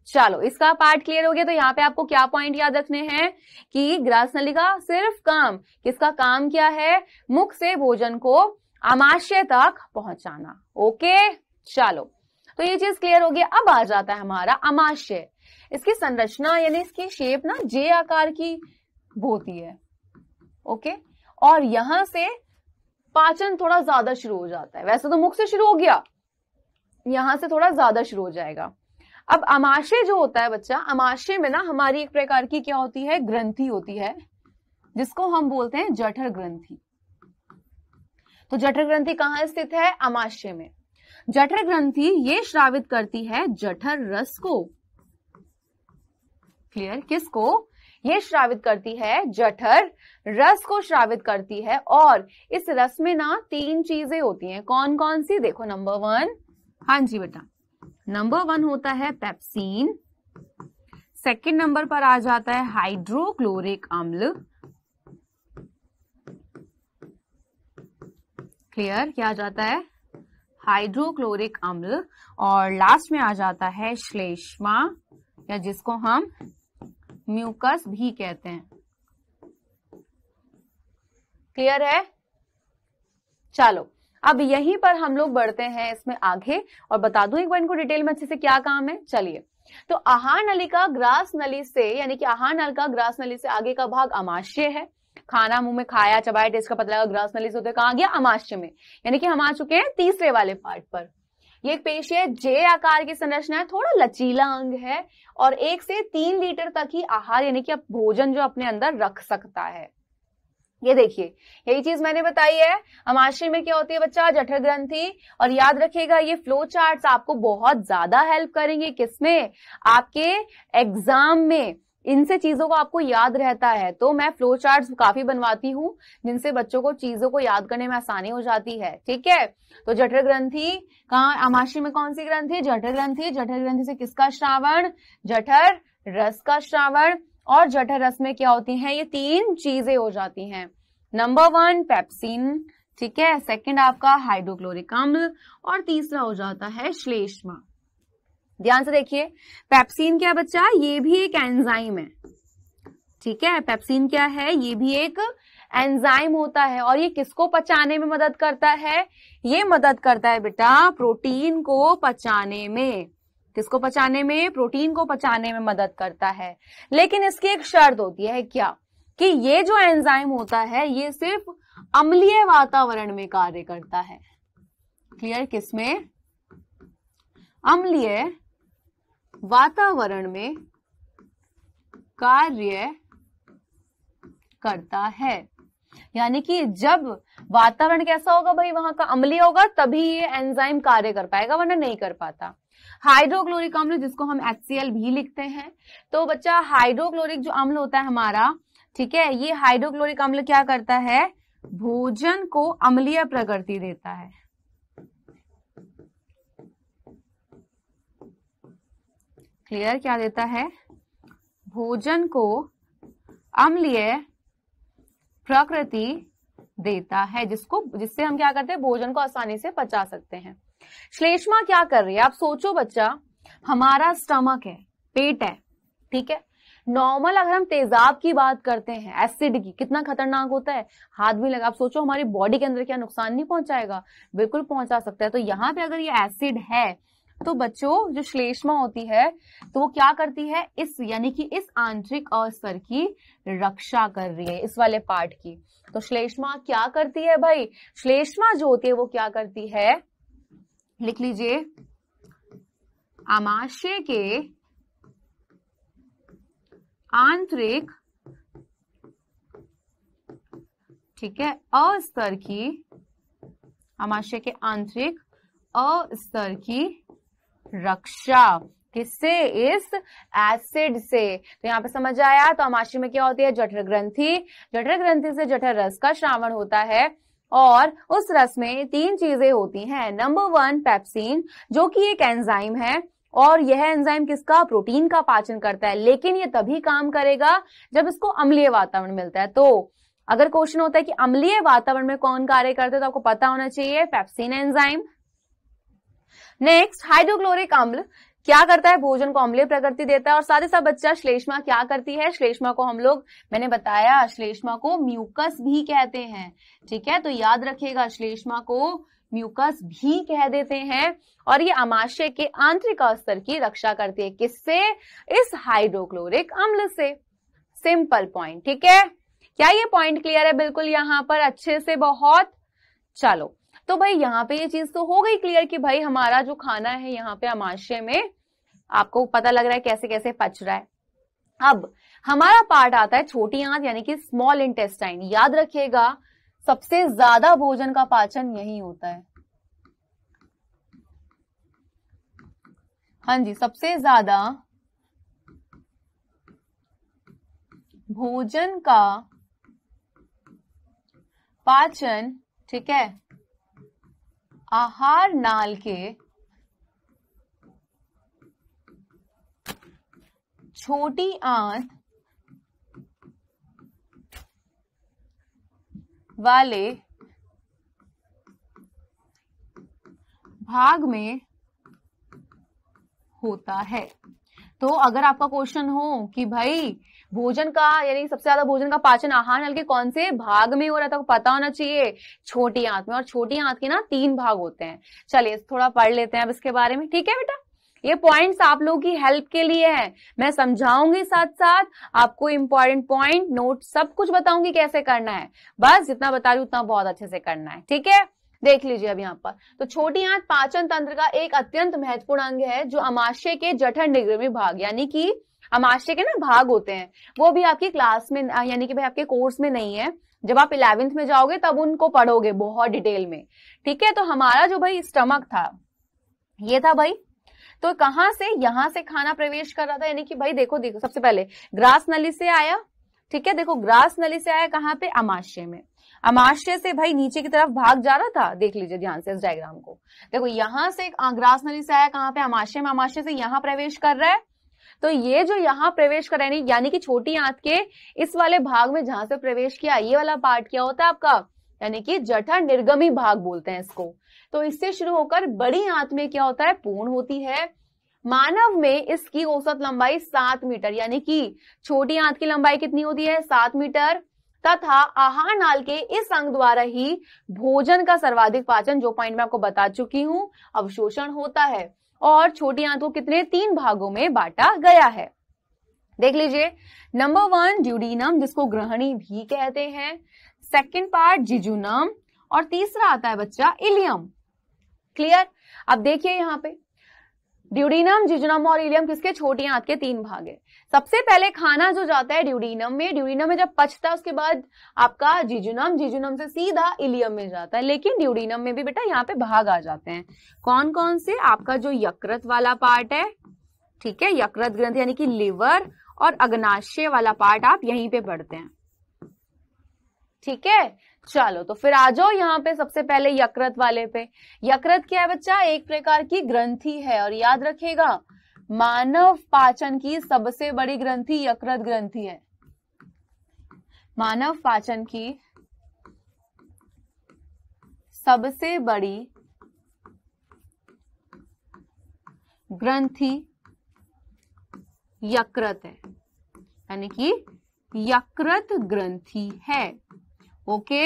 चलो इसका पार्ट क्लियर हो गया तो यहाँ पे आपको क्या पॉइंट याद रखने हैं कि ग्रास नली का सिर्फ काम किसका काम क्या है मुख से भोजन को आमाशय तक पहुंचाना ओके चलो तो ये चीज क्लियर हो गया अब आ जाता है हमारा अमाशय इसकी संरचना यानी इसकी शेप ना जे आकार की होती है ओके और यहां से पाचन थोड़ा ज्यादा शुरू हो जाता है वैसे तो मुख से शुरू हो गया यहां से थोड़ा ज्यादा शुरू हो जाएगा अब अमाशय जो होता है बच्चा अमाशय में ना हमारी एक प्रकार की क्या होती है ग्रंथि होती है जिसको हम बोलते हैं जठर ग्रंथि तो जठर ग्रंथि कहां स्थित है अमाशय में जठर ग्रंथि ये श्रावित करती है जठर रस को क्लियर किसको ये श्रावित करती है जठर रस को श्रावित करती है और इस रस में ना तीन चीजें होती हैं कौन कौन सी देखो नंबर वन हां जी बेटा नंबर वन होता है पेप्सिन सेकेंड नंबर पर आ जाता है हाइड्रोक्लोरिक अम्ल क्लियर क्या आ जाता है हाइड्रोक्लोरिक अम्ल और लास्ट में आ जाता है श्लेष्मा या जिसको हम म्यूकस भी कहते हैं क्लियर है चलो अब यहीं पर हम लोग बढ़ते हैं इसमें आगे और बता दूं एक बार इनको डिटेल में अच्छे से क्या काम है चलिए तो आहार नलिका ग्रास नली से यानी कि आहार नल का ग्रास नली से आगे का भाग अमाशय है खाना मुंह में खाया चबाया टेस्ट का पता लगा ग्रास नली से होते कहा गया अमाश्य में यानी कि हम आ चुके हैं तीसरे वाले पार्ट पर ये एक पेशी है जे आकार की संरचना है थोड़ा लचीला अंग है और एक से तीन लीटर तक ही आहार यानी कि भोजन जो अपने अंदर रख सकता है ये देखिए यही चीज मैंने बताई है अमाशय में क्या होती है बच्चा जठर ग्रंथि और याद रखिएगा ये फ्लो चार्ट्स आपको बहुत ज्यादा हेल्प करेंगे किसमें आपके एग्जाम में इनसे चीजों को आपको याद रहता है तो मैं फ्लो चार्ट काफी बनवाती हूँ जिनसे बच्चों को चीजों को याद करने में आसानी हो जाती है ठीक है तो जठर ग्रंथि कहा अमाशी में कौन सी ग्रंथि जठर ग्रंथि जठर ग्रंथि से किसका श्रावण जठर रस का श्रावण और जठर रस में क्या होती हैं ये तीन चीजें हो जाती हैं नंबर वन पेप्सिन ठीक है सेकंड आपका हाइड्रोक्लोरिक अम्ल और तीसरा हो जाता है श्लेष्मा ध्यान से देखिए पेप्सिन क्या बच्चा ये भी एक एंजाइम है ठीक है पेप्सिन क्या है ये भी एक एंजाइम होता है और ये किसको पचाने में मदद करता है ये मदद करता है बेटा प्रोटीन को पचाने में किसको पचाने में प्रोटीन को पचाने में मदद करता है लेकिन इसकी एक शर्त होती है क्या कि ये जो एंजाइम होता है ये सिर्फ अम्लीय वातावरण में कार्य करता है क्लियर किसमें अम्लीय वातावरण में कार्य करता है यानी कि जब वातावरण कैसा होगा भाई वहां का अम्लीय होगा तभी ये एंजाइम कार्य कर पाएगा वरना नहीं कर पाता हाइड्रोक्लोरिक अम्ल जिसको हम एच भी लिखते हैं तो बच्चा हाइड्रोक्लोरिक जो अम्ल होता है हमारा ठीक है ये हाइड्रोक्लोरिक अम्ल क्या करता है भोजन को अम्लीय प्रकृति देता है क्लियर क्या देता है भोजन को अम्लीय प्रकृति देता है जिसको जिससे हम क्या करते हैं भोजन को आसानी से पचा सकते हैं श्लेष्मा क्या कर रही है आप सोचो बच्चा हमारा स्टमक है पेट है ठीक है नॉर्मल अगर हम तेजाब की बात करते हैं एसिड की कितना खतरनाक होता है हाथ भी लगा आप सोचो हमारी बॉडी के अंदर क्या नुकसान नहीं पहुंचाएगा बिल्कुल पहुंचा सकता है तो यहाँ पे अगर ये एसिड है तो बच्चों जो श्लेष्मा होती है तो वो क्या करती है इस यानी कि इस आंतरिक अवसर की रक्षा कर रही है इस वाले पार्ट की तो श्लेष्मा क्या करती है भाई श्लेष्मा जो होती है वो क्या करती है लिख लीजिए आमाशय के आंतरिक ठीक है अस्तर की आमाशय के आंतरिक अस्तर की रक्षा किससे इस एसिड से तो यहाँ पे समझ आया तो आमाशय में क्या होती है जठर ग्रंथि जठर ग्रंथि से जठर रस का श्रावण होता है और उस रस में तीन चीजें होती हैं नंबर वन पेप्सिन जो कि एक एंजाइम है और यह एंजाइम किसका प्रोटीन का पाचन करता है लेकिन यह तभी काम करेगा जब इसको अम्लीय वातावरण मिलता है तो अगर क्वेश्चन होता है कि अम्लीय वातावरण में कौन कार्य करते हैं तो आपको पता होना चाहिए पेप्सिन एंजाइम नेक्स्ट हाइड्रोक्लोरिक अम्ल क्या करता है भोजन को अम्लीय प्रकृति देता है और साथ ही साथ बच्चा श्लेष्मा क्या करती है श्लेष्मा को हम लोग मैंने बताया श्लेष्मा को म्यूकस भी कहते हैं ठीक है तो याद रखिएगा श्लेष्मा को म्यूकस भी कह देते हैं और ये अमाशय के आंतरिक अवस्तर की रक्षा करती है किससे इस हाइड्रोक्लोरिक अम्ल से सिंपल पॉइंट ठीक है क्या ये पॉइंट क्लियर है बिल्कुल यहां पर अच्छे से बहुत चलो तो भाई यहाँ पे ये चीज तो हो गई क्लियर कि भाई हमारा जो खाना है यहाँ पे अमाशय में आपको पता लग रहा है कैसे कैसे पच रहा है अब हमारा पार्ट आता है छोटी आंत यानी कि स्मॉल इंटेस्टाइन याद रखिएगा सबसे ज्यादा भोजन का पाचन यही होता है हाँ जी सबसे ज्यादा भोजन का पाचन ठीक है आहार नाल के छोटी आंत वाले भाग में होता है तो अगर आपका क्वेश्चन हो कि भाई भोजन का यानी सबसे ज्यादा भोजन का पाचन आहार नल के कौन से भाग में हो रहा था पता होना चाहिए छोटी आंत में और छोटी आंत के ना तीन भाग होते हैं चलिए थोड़ा पढ़ लेते हैं अब इसके बारे में ठीक है बेटा ये पॉइंट्स आप लोगों की हेल्प के लिए है मैं समझाऊंगी साथ साथ आपको इंपॉर्टेंट पॉइंट नोट सब कुछ बताऊंगी कैसे करना है बस जितना बता रही उतना बहुत अच्छे से करना है ठीक है देख लीजिए अब यहाँ पर तो छोटी आंत पाचन तंत्र का एक अत्यंत महत्वपूर्ण अंग है जो अमाशय के जठर में भाग यानी कि अमाशय के ना भाग होते हैं वो भी आपकी क्लास में यानी कि भाई आपके कोर्स में नहीं है जब आप इलेवेंथ में जाओगे तब उनको पढ़ोगे बहुत डिटेल में ठीक है तो हमारा जो भाई स्टमक था ये था भाई तो कहाँ से यहां से खाना प्रवेश कर रहा था यानी कि भाई देखो देखो सबसे पहले ग्रास नली से आया ठीक है देखो ग्रास नली से आया कहां पे अमाशय में अमाशय से भाई नीचे की तरफ भाग जा रहा था देख लीजिए ध्यान से इस डायग्राम को देखो यहां से ग्रास नली से आया कहां पे अमाशय में अमाशय से यहाँ प्रवेश कर रहा है तो ये जो यहाँ प्रवेश रहे यानी कि छोटी आंत के इस वाले भाग में जहां से प्रवेश किया ये वाला पार्ट क्या होता है आपका यानी कि जठा निर्गमी भाग बोलते हैं इसको तो इससे शुरू होकर बड़ी आंत में क्या होता है पूर्ण होती है मानव में इसकी औसत लंबाई सात मीटर यानी कि छोटी आंत की लंबाई कितनी होती है सात मीटर तथा आहार नाल के इस अंग द्वारा ही भोजन का सर्वाधिक पाचन जो पॉइंट में आपको बता चुकी हूं अवशोषण होता है और छोटी आंत को कितने तीन भागों में बांटा गया है देख लीजिए नंबर वन ड्यूडीनम जिसको ग्रहणी भी कहते हैं सेकंड पार्ट जिजुनम और तीसरा आता है बच्चा इलियम क्लियर अब देखिए यहां पे ड्यूडीनम जिजनम और इलियम किसके छोटी आंत के तीन भाग है सबसे पहले खाना जो जाता है ड्यूडीनम में ड्यूडीनम में जब पचता है उसके बाद आपका जिजुनम जिजुनम से सीधा इलियम में जाता है लेकिन ड्यूडीनम में भी बेटा यहाँ पे भाग आ जाते हैं कौन कौन से आपका जो यकृत वाला पार्ट है ठीक है यकृत ग्रंथ यानी कि लिवर और अग्नाशय वाला पार्ट आप यहीं पे पढ़ते हैं ठीक है चलो तो फिर आ जाओ यहाँ पे सबसे पहले यकृत वाले पे यकृत क्या है बच्चा एक प्रकार की ग्रंथि है और याद रखेगा मानव पाचन की सबसे बड़ी ग्रंथि यकृत ग्रंथि है मानव पाचन की सबसे बड़ी ग्रंथि यकृत है यानी कि यकृत ग्रंथि है ओके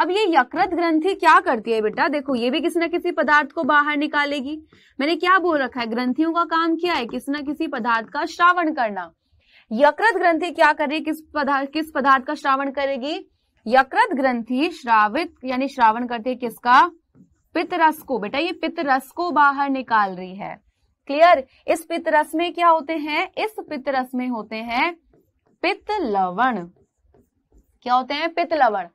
अब ये यकृत ग्रंथि क्या करती है बेटा देखो ये भी किसी ना किसी पदार्थ को बाहर निकालेगी मैंने क्या बोल रखा है ग्रंथियों का काम क्या है किसी ना किसी पदार्थ का श्रावण करना यकृत ग्रंथि क्या कर रही है किस पदार्थ किस पदार्थ का श्रावण करेगी यकृत ग्रंथि श्रावित यानी श्रावण करती है किसका पितरस को बेटा ये पितरस को बाहर निकाल रही है क्लियर इस पितरस में क्या होते हैं इस पितरस में होते हैं पित्त लवण क्या होते हैं पित्त लवण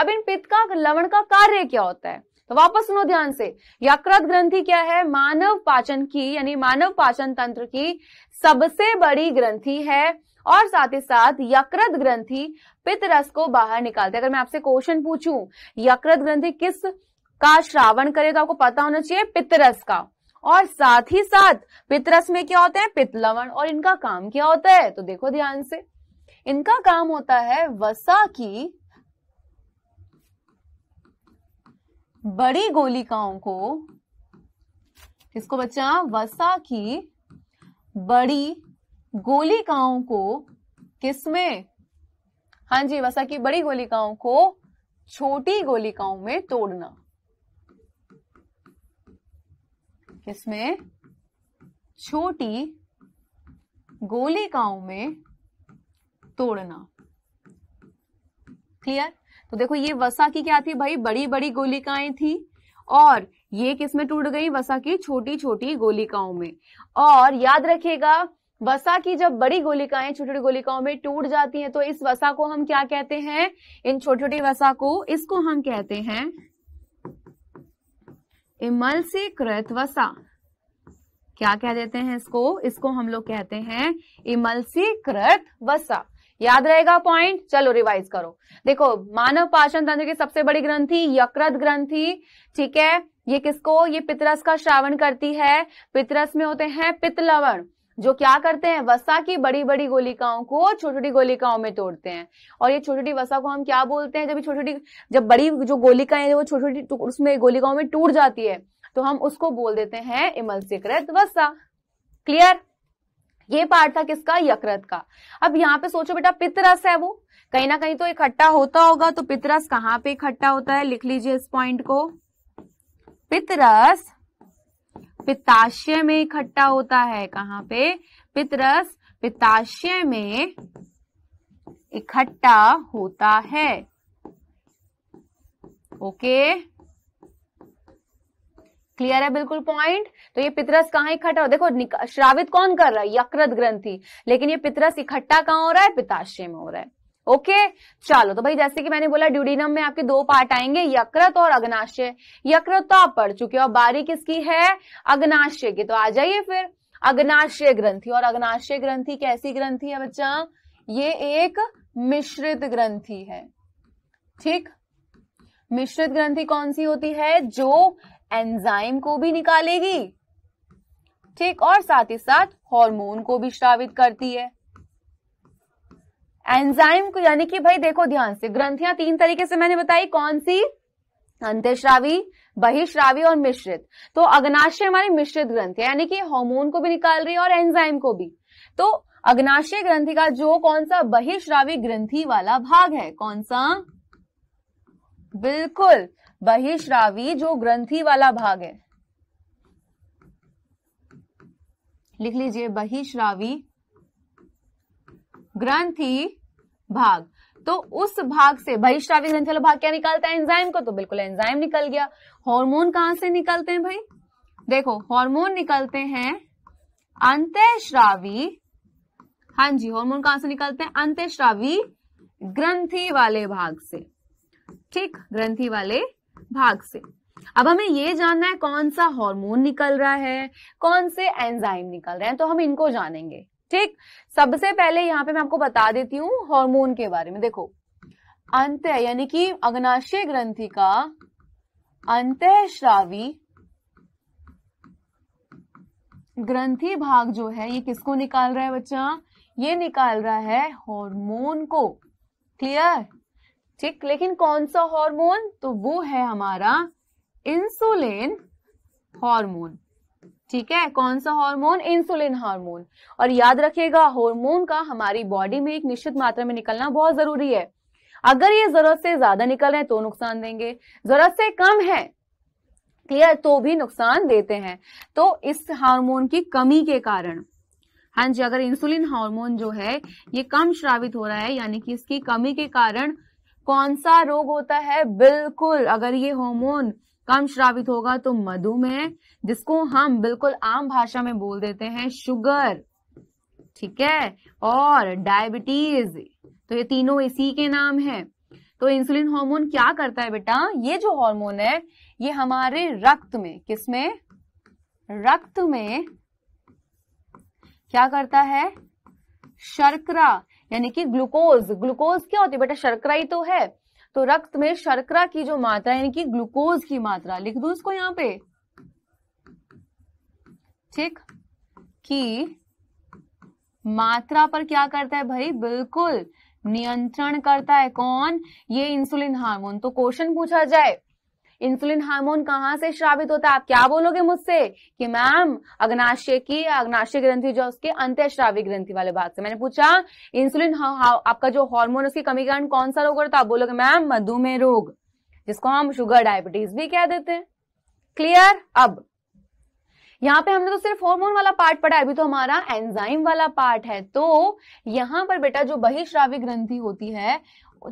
अब इन पित्त का लवण का कार्य क्या होता है तो वापस सुनो ध्यान से यकृत ग्रंथि क्या है मानव पाचन की यानी मानव पाचन तंत्र की सबसे बड़ी ग्रंथि है और साथ ही साथ यकृत ग्रंथि पित्त रस को बाहर निकालते अगर मैं आपसे क्वेश्चन पूछूं यकृत ग्रंथि किस का श्रावण करे तो आपको पता होना चाहिए पितरस का और साथ ही साथ पितरस में क्या होता है पितलवण और इनका काम क्या होता है तो देखो ध्यान से इनका काम होता है वसा की बड़ी गोलिकाओं को किसको बच्चा वसा की बड़ी गोलिकाओं को किसमें हाँ जी वसा की बड़ी गोलिकाओं को छोटी गोलिकाओं में तोड़ना किसमें छोटी गोलिकाओं में तोड़ना क्लियर तो देखो ये वसा की क्या थी भाई बड़ी बड़ी गोलिकाएं थी और ये किस में टूट गई वसा की छोटी छोटी गोलिकाओं में और याद रखेगा वसा की जब बड़ी गोलिकाएं छोटी छोटी गोलिकाओं में टूट जाती हैं तो इस वसा को हम क्या कहते हैं इन छोटी छोटी वसा को इसको हम कहते हैं इमलसीकृत वसा क्या कह देते हैं इसको इसको हम लोग कहते हैं इमलसीकृत वसा याद रहेगा पॉइंट चलो रिवाइज करो देखो मानव पाचन तंत्र की सबसे बड़ी ग्रंथि यकृत ग्रंथि ठीक है ये किसको ये पितरस का श्रावण करती है पितरस में होते हैं पितलवण जो क्या करते हैं वसा की बड़ी बड़ी गोलिकाओं को छोटी छोटी गोलिकाओं में तोड़ते हैं और ये छोटी छोटी वसा को हम क्या बोलते हैं जब छोटी छोटी जब बड़ी जो गोलिकाएं वो छोटी छोटी उसमें गोलिकाओं में टूट जाती है तो हम उसको बोल देते हैं इमलसीकृत वसा क्लियर ये पार्ट था किसका यकृत का अब यहाँ पे सोचो बेटा पितरस है वो कहीं ना कहीं तो इकट्ठा होता होगा तो पितरस कहां पे इकट्ठा होता है लिख लीजिए इस पॉइंट को पितरस पिताशय में इकट्ठा होता है कहां पे पितरस पिताशय में इकट्ठा होता है ओके okay? क्लियर है बिल्कुल पॉइंट तो ये पितरस कहाँ इकट्ठा हो देखो श्रावित कौन कर रहा है यकृत ग्रंथि लेकिन ये पितरस इकट्ठा कहाँ हो रहा है पिताशय में हो रहा है ओके okay? चलो तो भाई जैसे कि मैंने बोला ड्यूडिनम में आपके दो पार्ट आएंगे यकृत और अग्नाशय यकृत तो आप पढ़ चुके हो बारी किसकी है अग्नाशय की तो आ जाइए फिर अग्नाशय ग्रंथि और अग्नाशय ग्रंथि कैसी ग्रंथि है बच्चा ये एक मिश्रित ग्रंथि है ठीक मिश्रित ग्रंथि कौन सी होती है जो एंजाइम को भी निकालेगी ठीक और साथ ही साथ हार्मोन को भी श्रावित करती है एंजाइम को यानी कि भाई देखो ध्यान से ग्रंथियां तीन तरीके से मैंने बताई कौन सी अंतश्रावी बहिश्रावी और मिश्रित तो अग्नाशय हमारी मिश्रित ग्रंथ है यानी कि हार्मोन को भी निकाल रही है और एंजाइम को भी तो अग्नाशय ग्रंथि का जो कौन सा बहिश्रावी ग्रंथि वाला भाग है कौन सा बिल्कुल बहिश्रावी जो ग्रंथि वाला भाग है लिख लीजिए बहिश्रावी ग्रंथि भाग तो उस भाग से बहिश्रावी ग्रंथि वाला भाग क्या निकालता है एंजाइम को तो बिल्कुल एंजाइम निकल गया हार्मोन कहां से निकलते हैं भाई देखो हार्मोन निकलते हैं अंत्यश्रावी हाँ जी हार्मोन कहां से निकलते हैं अंत्यश्रावी ग्रंथि वाले भाग से ठीक ग्रंथि वाले भाग से अब हमें ये जानना है कौन सा हार्मोन निकल रहा है कौन से एंजाइम निकल रहे हैं तो हम इनको जानेंगे ठीक सबसे पहले यहाँ पे मैं आपको बता देती हूँ हार्मोन के बारे में देखो अंत यानी कि अग्नाशय ग्रंथि का अंत श्रावी ग्रंथि भाग जो है ये किसको निकाल रहा है बच्चा ये निकाल रहा है हार्मोन को क्लियर ठीक लेकिन कौन सा हार्मोन तो वो है हमारा इंसुलिन हार्मोन ठीक है कौन सा हार्मोन इंसुलिन हार्मोन और याद रखिएगा हार्मोन का हमारी बॉडी में एक निश्चित मात्रा में निकलना बहुत जरूरी है अगर ये जरूरत से ज्यादा निकल रहे हैं तो नुकसान देंगे जरूरत से कम है क्लियर तो भी नुकसान देते हैं तो इस हार्मोन की कमी के कारण हाँ जी अगर इंसुलिन हार्मोन जो है ये कम श्रावित हो रहा है यानी कि इसकी कमी के कारण कौन सा रोग होता है बिल्कुल अगर ये हॉर्मोन कम श्रावित होगा तो मधुमेह जिसको हम बिल्कुल आम भाषा में बोल देते हैं शुगर ठीक है और डायबिटीज तो ये तीनों इसी के नाम है तो इंसुलिन हार्मोन क्या करता है बेटा ये जो हार्मोन है ये हमारे रक्त में किसमें रक्त में क्या करता है शर्करा यानी कि ग्लूकोज ग्लूकोज क्या होती है बेटा शर्करा ही तो है तो रक्त में शर्करा की जो मात्रा यानी कि ग्लूकोज की मात्रा लिख दू इसको यहां पे ठीक की मात्रा पर क्या करता है भाई बिल्कुल नियंत्रण करता है कौन ये इंसुलिन हार्मोन तो क्वेश्चन पूछा जाए इंसुलिन हार्मोन कहाँ से श्रावित होता है आप क्या बोलोगे मुझसे कि मैम अग्नाशय की अग्नाशय ग्रंथि जो उसके अंत्यश्रावी ग्रंथि वाले भाग से मैंने पूछा इंसुलिन आपका जो हार्मोन उसकी कमी कारण कौन सा रोग होता है आप बोलोगे मैम मधुमेह रोग जिसको हम शुगर डायबिटीज भी कह देते हैं क्लियर अब यहाँ पे हमने तो सिर्फ हार्मोन वाला पार्ट पढ़ा अभी तो हमारा एंजाइम वाला पार्ट है तो यहाँ पर बेटा जो बहिश्रावी ग्रंथि होती है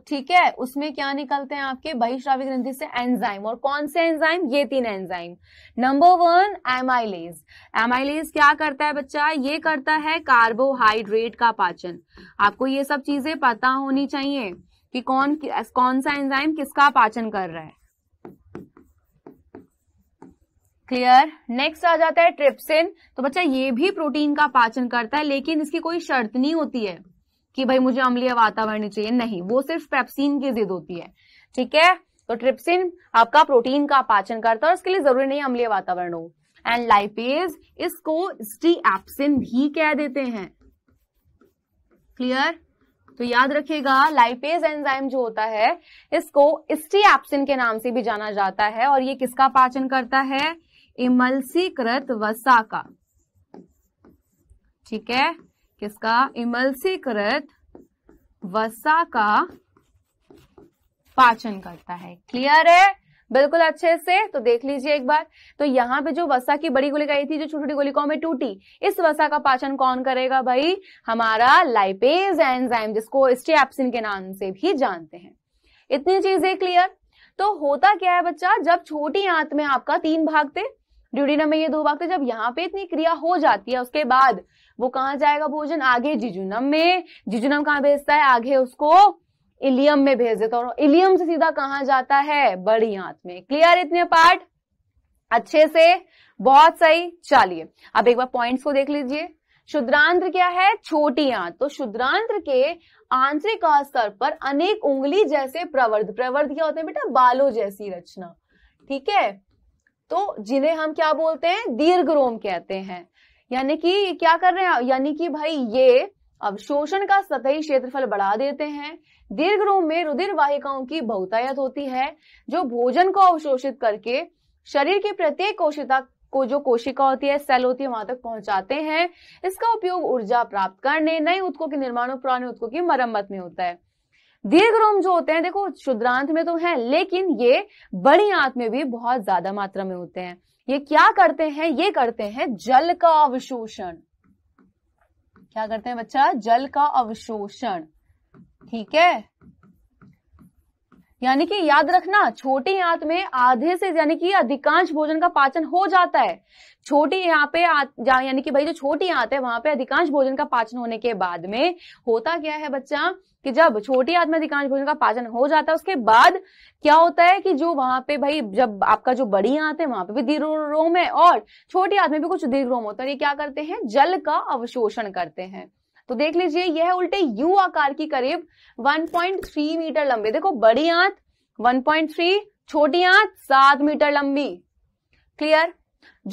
ठीक है उसमें क्या निकलते हैं आपके बहिश्रावी ग्रंथि से एंजाइम और कौन से एंजाइम ये तीन enzyme number one amylase amylase क्या करता है बच्चा ये करता है कार्बोहाइड्रेट का पाचन आपको ये सब चीजें पता होनी चाहिए कि कौन कौन सा एंजाइम किसका पाचन कर रहा है क्लियर नेक्स्ट आ जाता है ट्रिप्सिन तो बच्चा ये भी प्रोटीन का पाचन करता है लेकिन इसकी कोई शर्त नहीं होती है कि भाई मुझे अम्लीय वातावरण चाहिए नहीं वो सिर्फ पेप्सिन की जिद होती है ठीक है तो ट्रिप्सिन आपका प्रोटीन का पाचन करता है और इसके लिए जरूरी नहीं अम्लीय वातावरण हो एंड लाइपेज इसको स्टीएप्सिन भी कह देते हैं क्लियर तो याद रखिएगा लाइपेज एंजाइम जो होता है इसको एप्सिन के नाम से भी जाना जाता है और ये किसका पाचन करता है इमलसीकृत वसा का ठीक है किसका इमलसीकृत वसा का पाचन करता है क्लियर है बिल्कुल अच्छे से तो देख लीजिए एक बार तो यहाँ पे जो वसा की बड़ी गोली गई थी जो छोटी छोटी गोलिकाओं में टूटी इस वसा का पाचन कौन करेगा भाई हमारा लाइपेज एंजाइम जिसको स्टेपिन के नाम से भी जानते हैं इतनी चीजें क्लियर तो होता क्या है बच्चा जब छोटी आंत में आपका तीन भाग थे ड्यूडिनम में ये दो भाग थे जब यहाँ पे इतनी क्रिया हो जाती है उसके बाद वो कहा जाएगा भोजन आगे जिजुनम में जिजुनम कहा भेजता है आगे उसको इलियम में भेज देता और इलियम से सीधा कहां जाता है बड़ी आंत में क्लियर इतने पार्ट अच्छे से बहुत सही चलिए अब एक बार पॉइंट्स को देख लीजिए शुद्रांत्र क्या है छोटी आंत तो शुद्रांत्र के आंतरिक स्तर पर अनेक उंगली जैसे प्रवर्ध प्रवर्ध क्या होते हैं बेटा बालों जैसी रचना ठीक है तो जिन्हें हम क्या बोलते हैं दीर्घ रोम कहते हैं यानी कि क्या कर रहे हैं यानी कि भाई ये अवशोषण का सतही क्षेत्रफल बढ़ा देते हैं दीर्घ रूप में रुधिर वाहिकाओं की बहुतायत होती है जो भोजन को अवशोषित करके शरीर की प्रत्येक कोशिका को जो कोशिका होती है सेल होती है वहां तक पहुंचाते हैं इसका उपयोग ऊर्जा प्राप्त करने नए उत्को के निर्माण और पुराने उत्को की मरम्मत में होता है दीर्घ रोम जो होते हैं देखो शुद्रांत में तो है लेकिन ये बड़ी आंत में भी बहुत ज्यादा मात्रा में होते हैं ये क्या करते हैं ये करते हैं जल का अवशोषण क्या करते हैं बच्चा जल का अवशोषण ठीक है यानी कि याद रखना छोटी आंत में आधे से यानी कि अधिकांश भोजन का पाचन हो जाता है छोटी यहाँ पे यानी कि भाई जो छोटी आंत है वहां पे अधिकांश भोजन का पाचन होने के बाद में होता क्या है बच्चा कि जब छोटी आंत में अधिकांश भोजन का पाचन हो जाता है उसके बाद क्या होता है कि जो वहां पे भाई जब आपका जो बड़ी आंत है वहां पे भी दीर्घ रोम है और छोटी आंत में भी कुछ दीर्घ रोम होता है ये क्या करते हैं जल का अवशोषण करते हैं तो देख लीजिए यह उल्टे यू आकार की करीब 1.3 मीटर लंबी देखो बड़ी आंत 1.3 छोटी आंत 7 मीटर लंबी क्लियर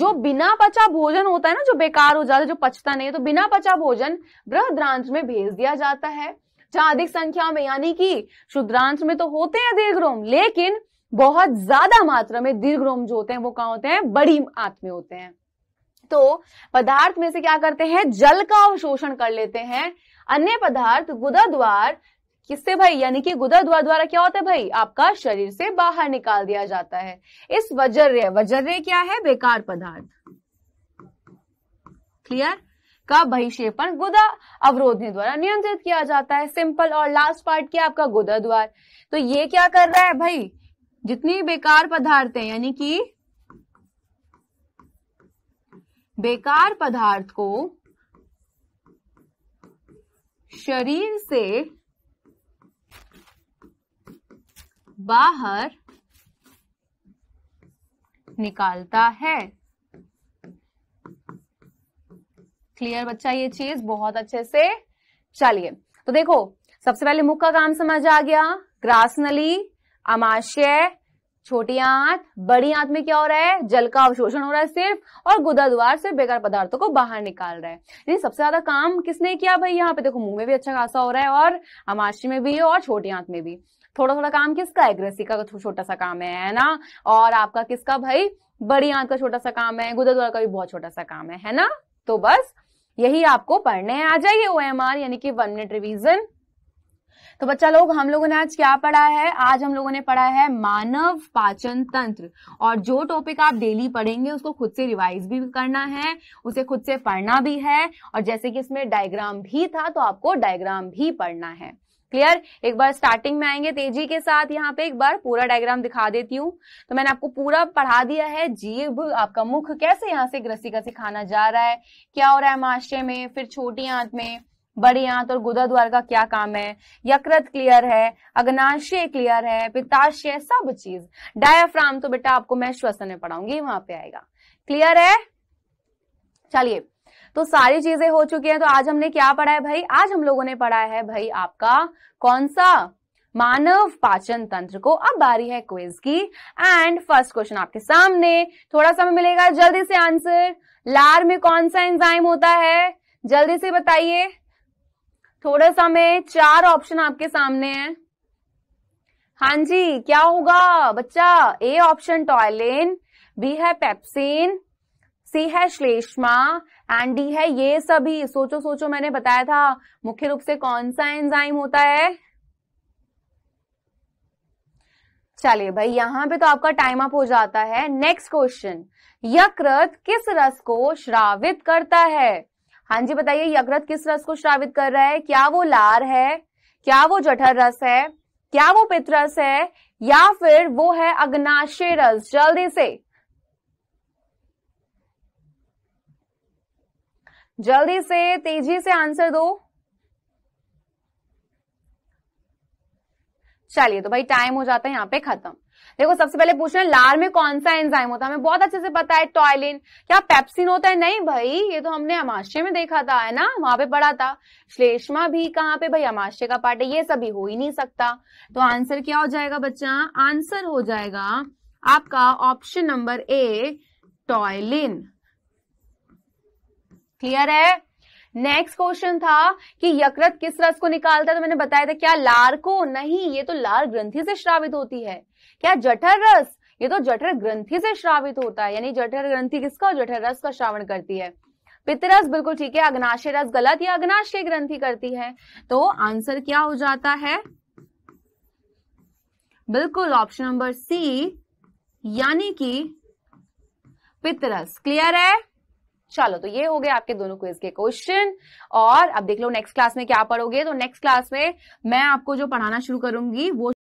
जो बिना पचा भोजन होता है ना जो बेकार हो जाता है जो पचता नहीं है तो बिना पचा भोजन बृहद्रांश में भेज दिया जाता है जहां अधिक संख्या में यानी कि शुद्रांश में तो होते हैं दीर्घ रोम लेकिन बहुत ज्यादा मात्रा में दीर्घ रोम जो होते हैं वो कहा होते हैं बड़ी आंत में होते हैं तो पदार्थ में से क्या करते हैं जल का अवशोषण कर लेते हैं अन्य पदार्थ गुदा द्वार किससे भाई यानी कि गुदा द्वार द्वारा क्या होता है भाई आपका शरीर से बाहर निकाल दिया जाता है इस वज्रय वज्रय क्या है बेकार पदार्थ क्लियर का बहिषेपण गुदा अवरोधने द्वारा नियंत्रित किया जाता है सिंपल और लास्ट पार्ट क्या आपका गुदा द्वार तो ये क्या कर रहा है भाई जितनी बेकार पदार्थ है यानी कि बेकार पदार्थ को शरीर से बाहर निकालता है क्लियर बच्चा ये चीज बहुत अच्छे से चलिए तो देखो सबसे पहले मुख का काम समझ आ गया ग्रासनली अमाशय छोटी आंत बड़ी आंत में क्या हो रहा है जल का अवशोषण हो रहा है सिर्फ और गुदा द्वार से बेकार पदार्थों को बाहर निकाल रहा है ये सबसे ज्यादा काम किसने किया भाई यहाँ पे देखो मुंह में भी अच्छा खासा हो रहा है और अमाशी में भी और छोटी आंत में भी थोड़ा थोड़ा काम किसका एग्रेसी का तो छोटा सा काम है है ना और आपका किसका भाई बड़ी आंत का छोटा सा काम है गुदा द्वार का भी बहुत छोटा सा काम है है ना तो बस यही आपको पढ़ने आ जाइए ओ यानी कि वन मिनट रिविजन तो बच्चा लोग हम लोगों ने आज क्या पढ़ा है आज हम लोगों ने पढ़ा है मानव पाचन तंत्र और जो टॉपिक आप डेली पढ़ेंगे उसको खुद से रिवाइज भी करना है उसे खुद से पढ़ना भी है और जैसे कि इसमें डायग्राम भी था तो आपको डायग्राम भी पढ़ना है क्लियर एक बार स्टार्टिंग में आएंगे तेजी के साथ यहाँ पे एक बार पूरा डायग्राम दिखा देती हूँ तो मैंने आपको पूरा पढ़ा दिया है जीभ आपका मुख कैसे यहाँ से ग्रसी से खाना जा रहा है क्या हो रहा है माशे में फिर छोटी आंत में बड़े आंत और गुदा द्वार का क्या काम है यकृत क्लियर है अग्नाशय क्लियर है पिताशय सब चीज डायफ्राम तो बेटा आपको मैं श्वसन में पढ़ाऊंगी वहां पे आएगा क्लियर है चलिए तो सारी चीजें हो चुकी हैं तो आज हमने क्या पढ़ा है भाई आज हम लोगों ने पढ़ा है भाई आपका कौन सा मानव पाचन तंत्र को अब बारी है क्विज की एंड फर्स्ट क्वेश्चन आपके सामने थोड़ा समय मिलेगा जल्दी से आंसर लार में कौन सा एंजाइम होता है जल्दी से बताइए थोड़ा सा में चार ऑप्शन आपके सामने है हाँ जी क्या होगा बच्चा ए ऑप्शन टॉयलेन बी है पेप्सिन सी है श्लेष्मा एंड डी है ये सभी सोचो सोचो मैंने बताया था मुख्य रूप से कौन सा एंजाइम होता है चलिए भाई यहां पे तो आपका टाइम अप हो जाता है नेक्स्ट क्वेश्चन यकृत किस रस को श्रावित करता है हाँ जी बताइए यकृत किस रस को श्रावित कर रहा है क्या वो लार है क्या वो जठर रस है क्या वो पितरस है या फिर वो है अग्नाशय रस जल्दी से जल्दी से तेजी से आंसर दो चलिए तो भाई टाइम हो जाता है यहां पे खत्म देखो सबसे पहले पूछ रहे हैं लार में कौन सा एंजाइम होता है हमें बहुत अच्छे से पता है टॉयलिन क्या पेप्सिन होता है नहीं भाई ये तो हमने अमाशय में देखा था है ना वहां पे पढ़ा था श्लेष्मा भी कहाँ पे भाई अमाशय का पार्ट है ये सभी हो ही नहीं सकता तो आंसर क्या हो जाएगा बच्चा आंसर हो जाएगा आपका option number A ptyalin clear है नेक्स्ट क्वेश्चन था कि यकृत किस रस को निकालता है तो मैंने बताया था क्या लार को नहीं ये तो लार ग्रंथि से श्रावित होती है क्या जठर रस ये तो जठर ग्रंथि से श्रावित होता है यानी जठर ग्रंथि किसका जठर रस का श्रावण करती है पितरस बिल्कुल ठीक है अग्नाशय रस गलत या अग्नाशय ग्रंथि करती है तो आंसर क्या हो जाता है बिल्कुल ऑप्शन नंबर सी यानी कि पितरस क्लियर है चलो तो ये हो गए आपके दोनों क्विज के क्वेश्चन और अब देख लो नेक्स्ट क्लास में क्या पढ़ोगे तो नेक्स्ट क्लास में मैं आपको जो पढ़ाना शुरू करूंगी वो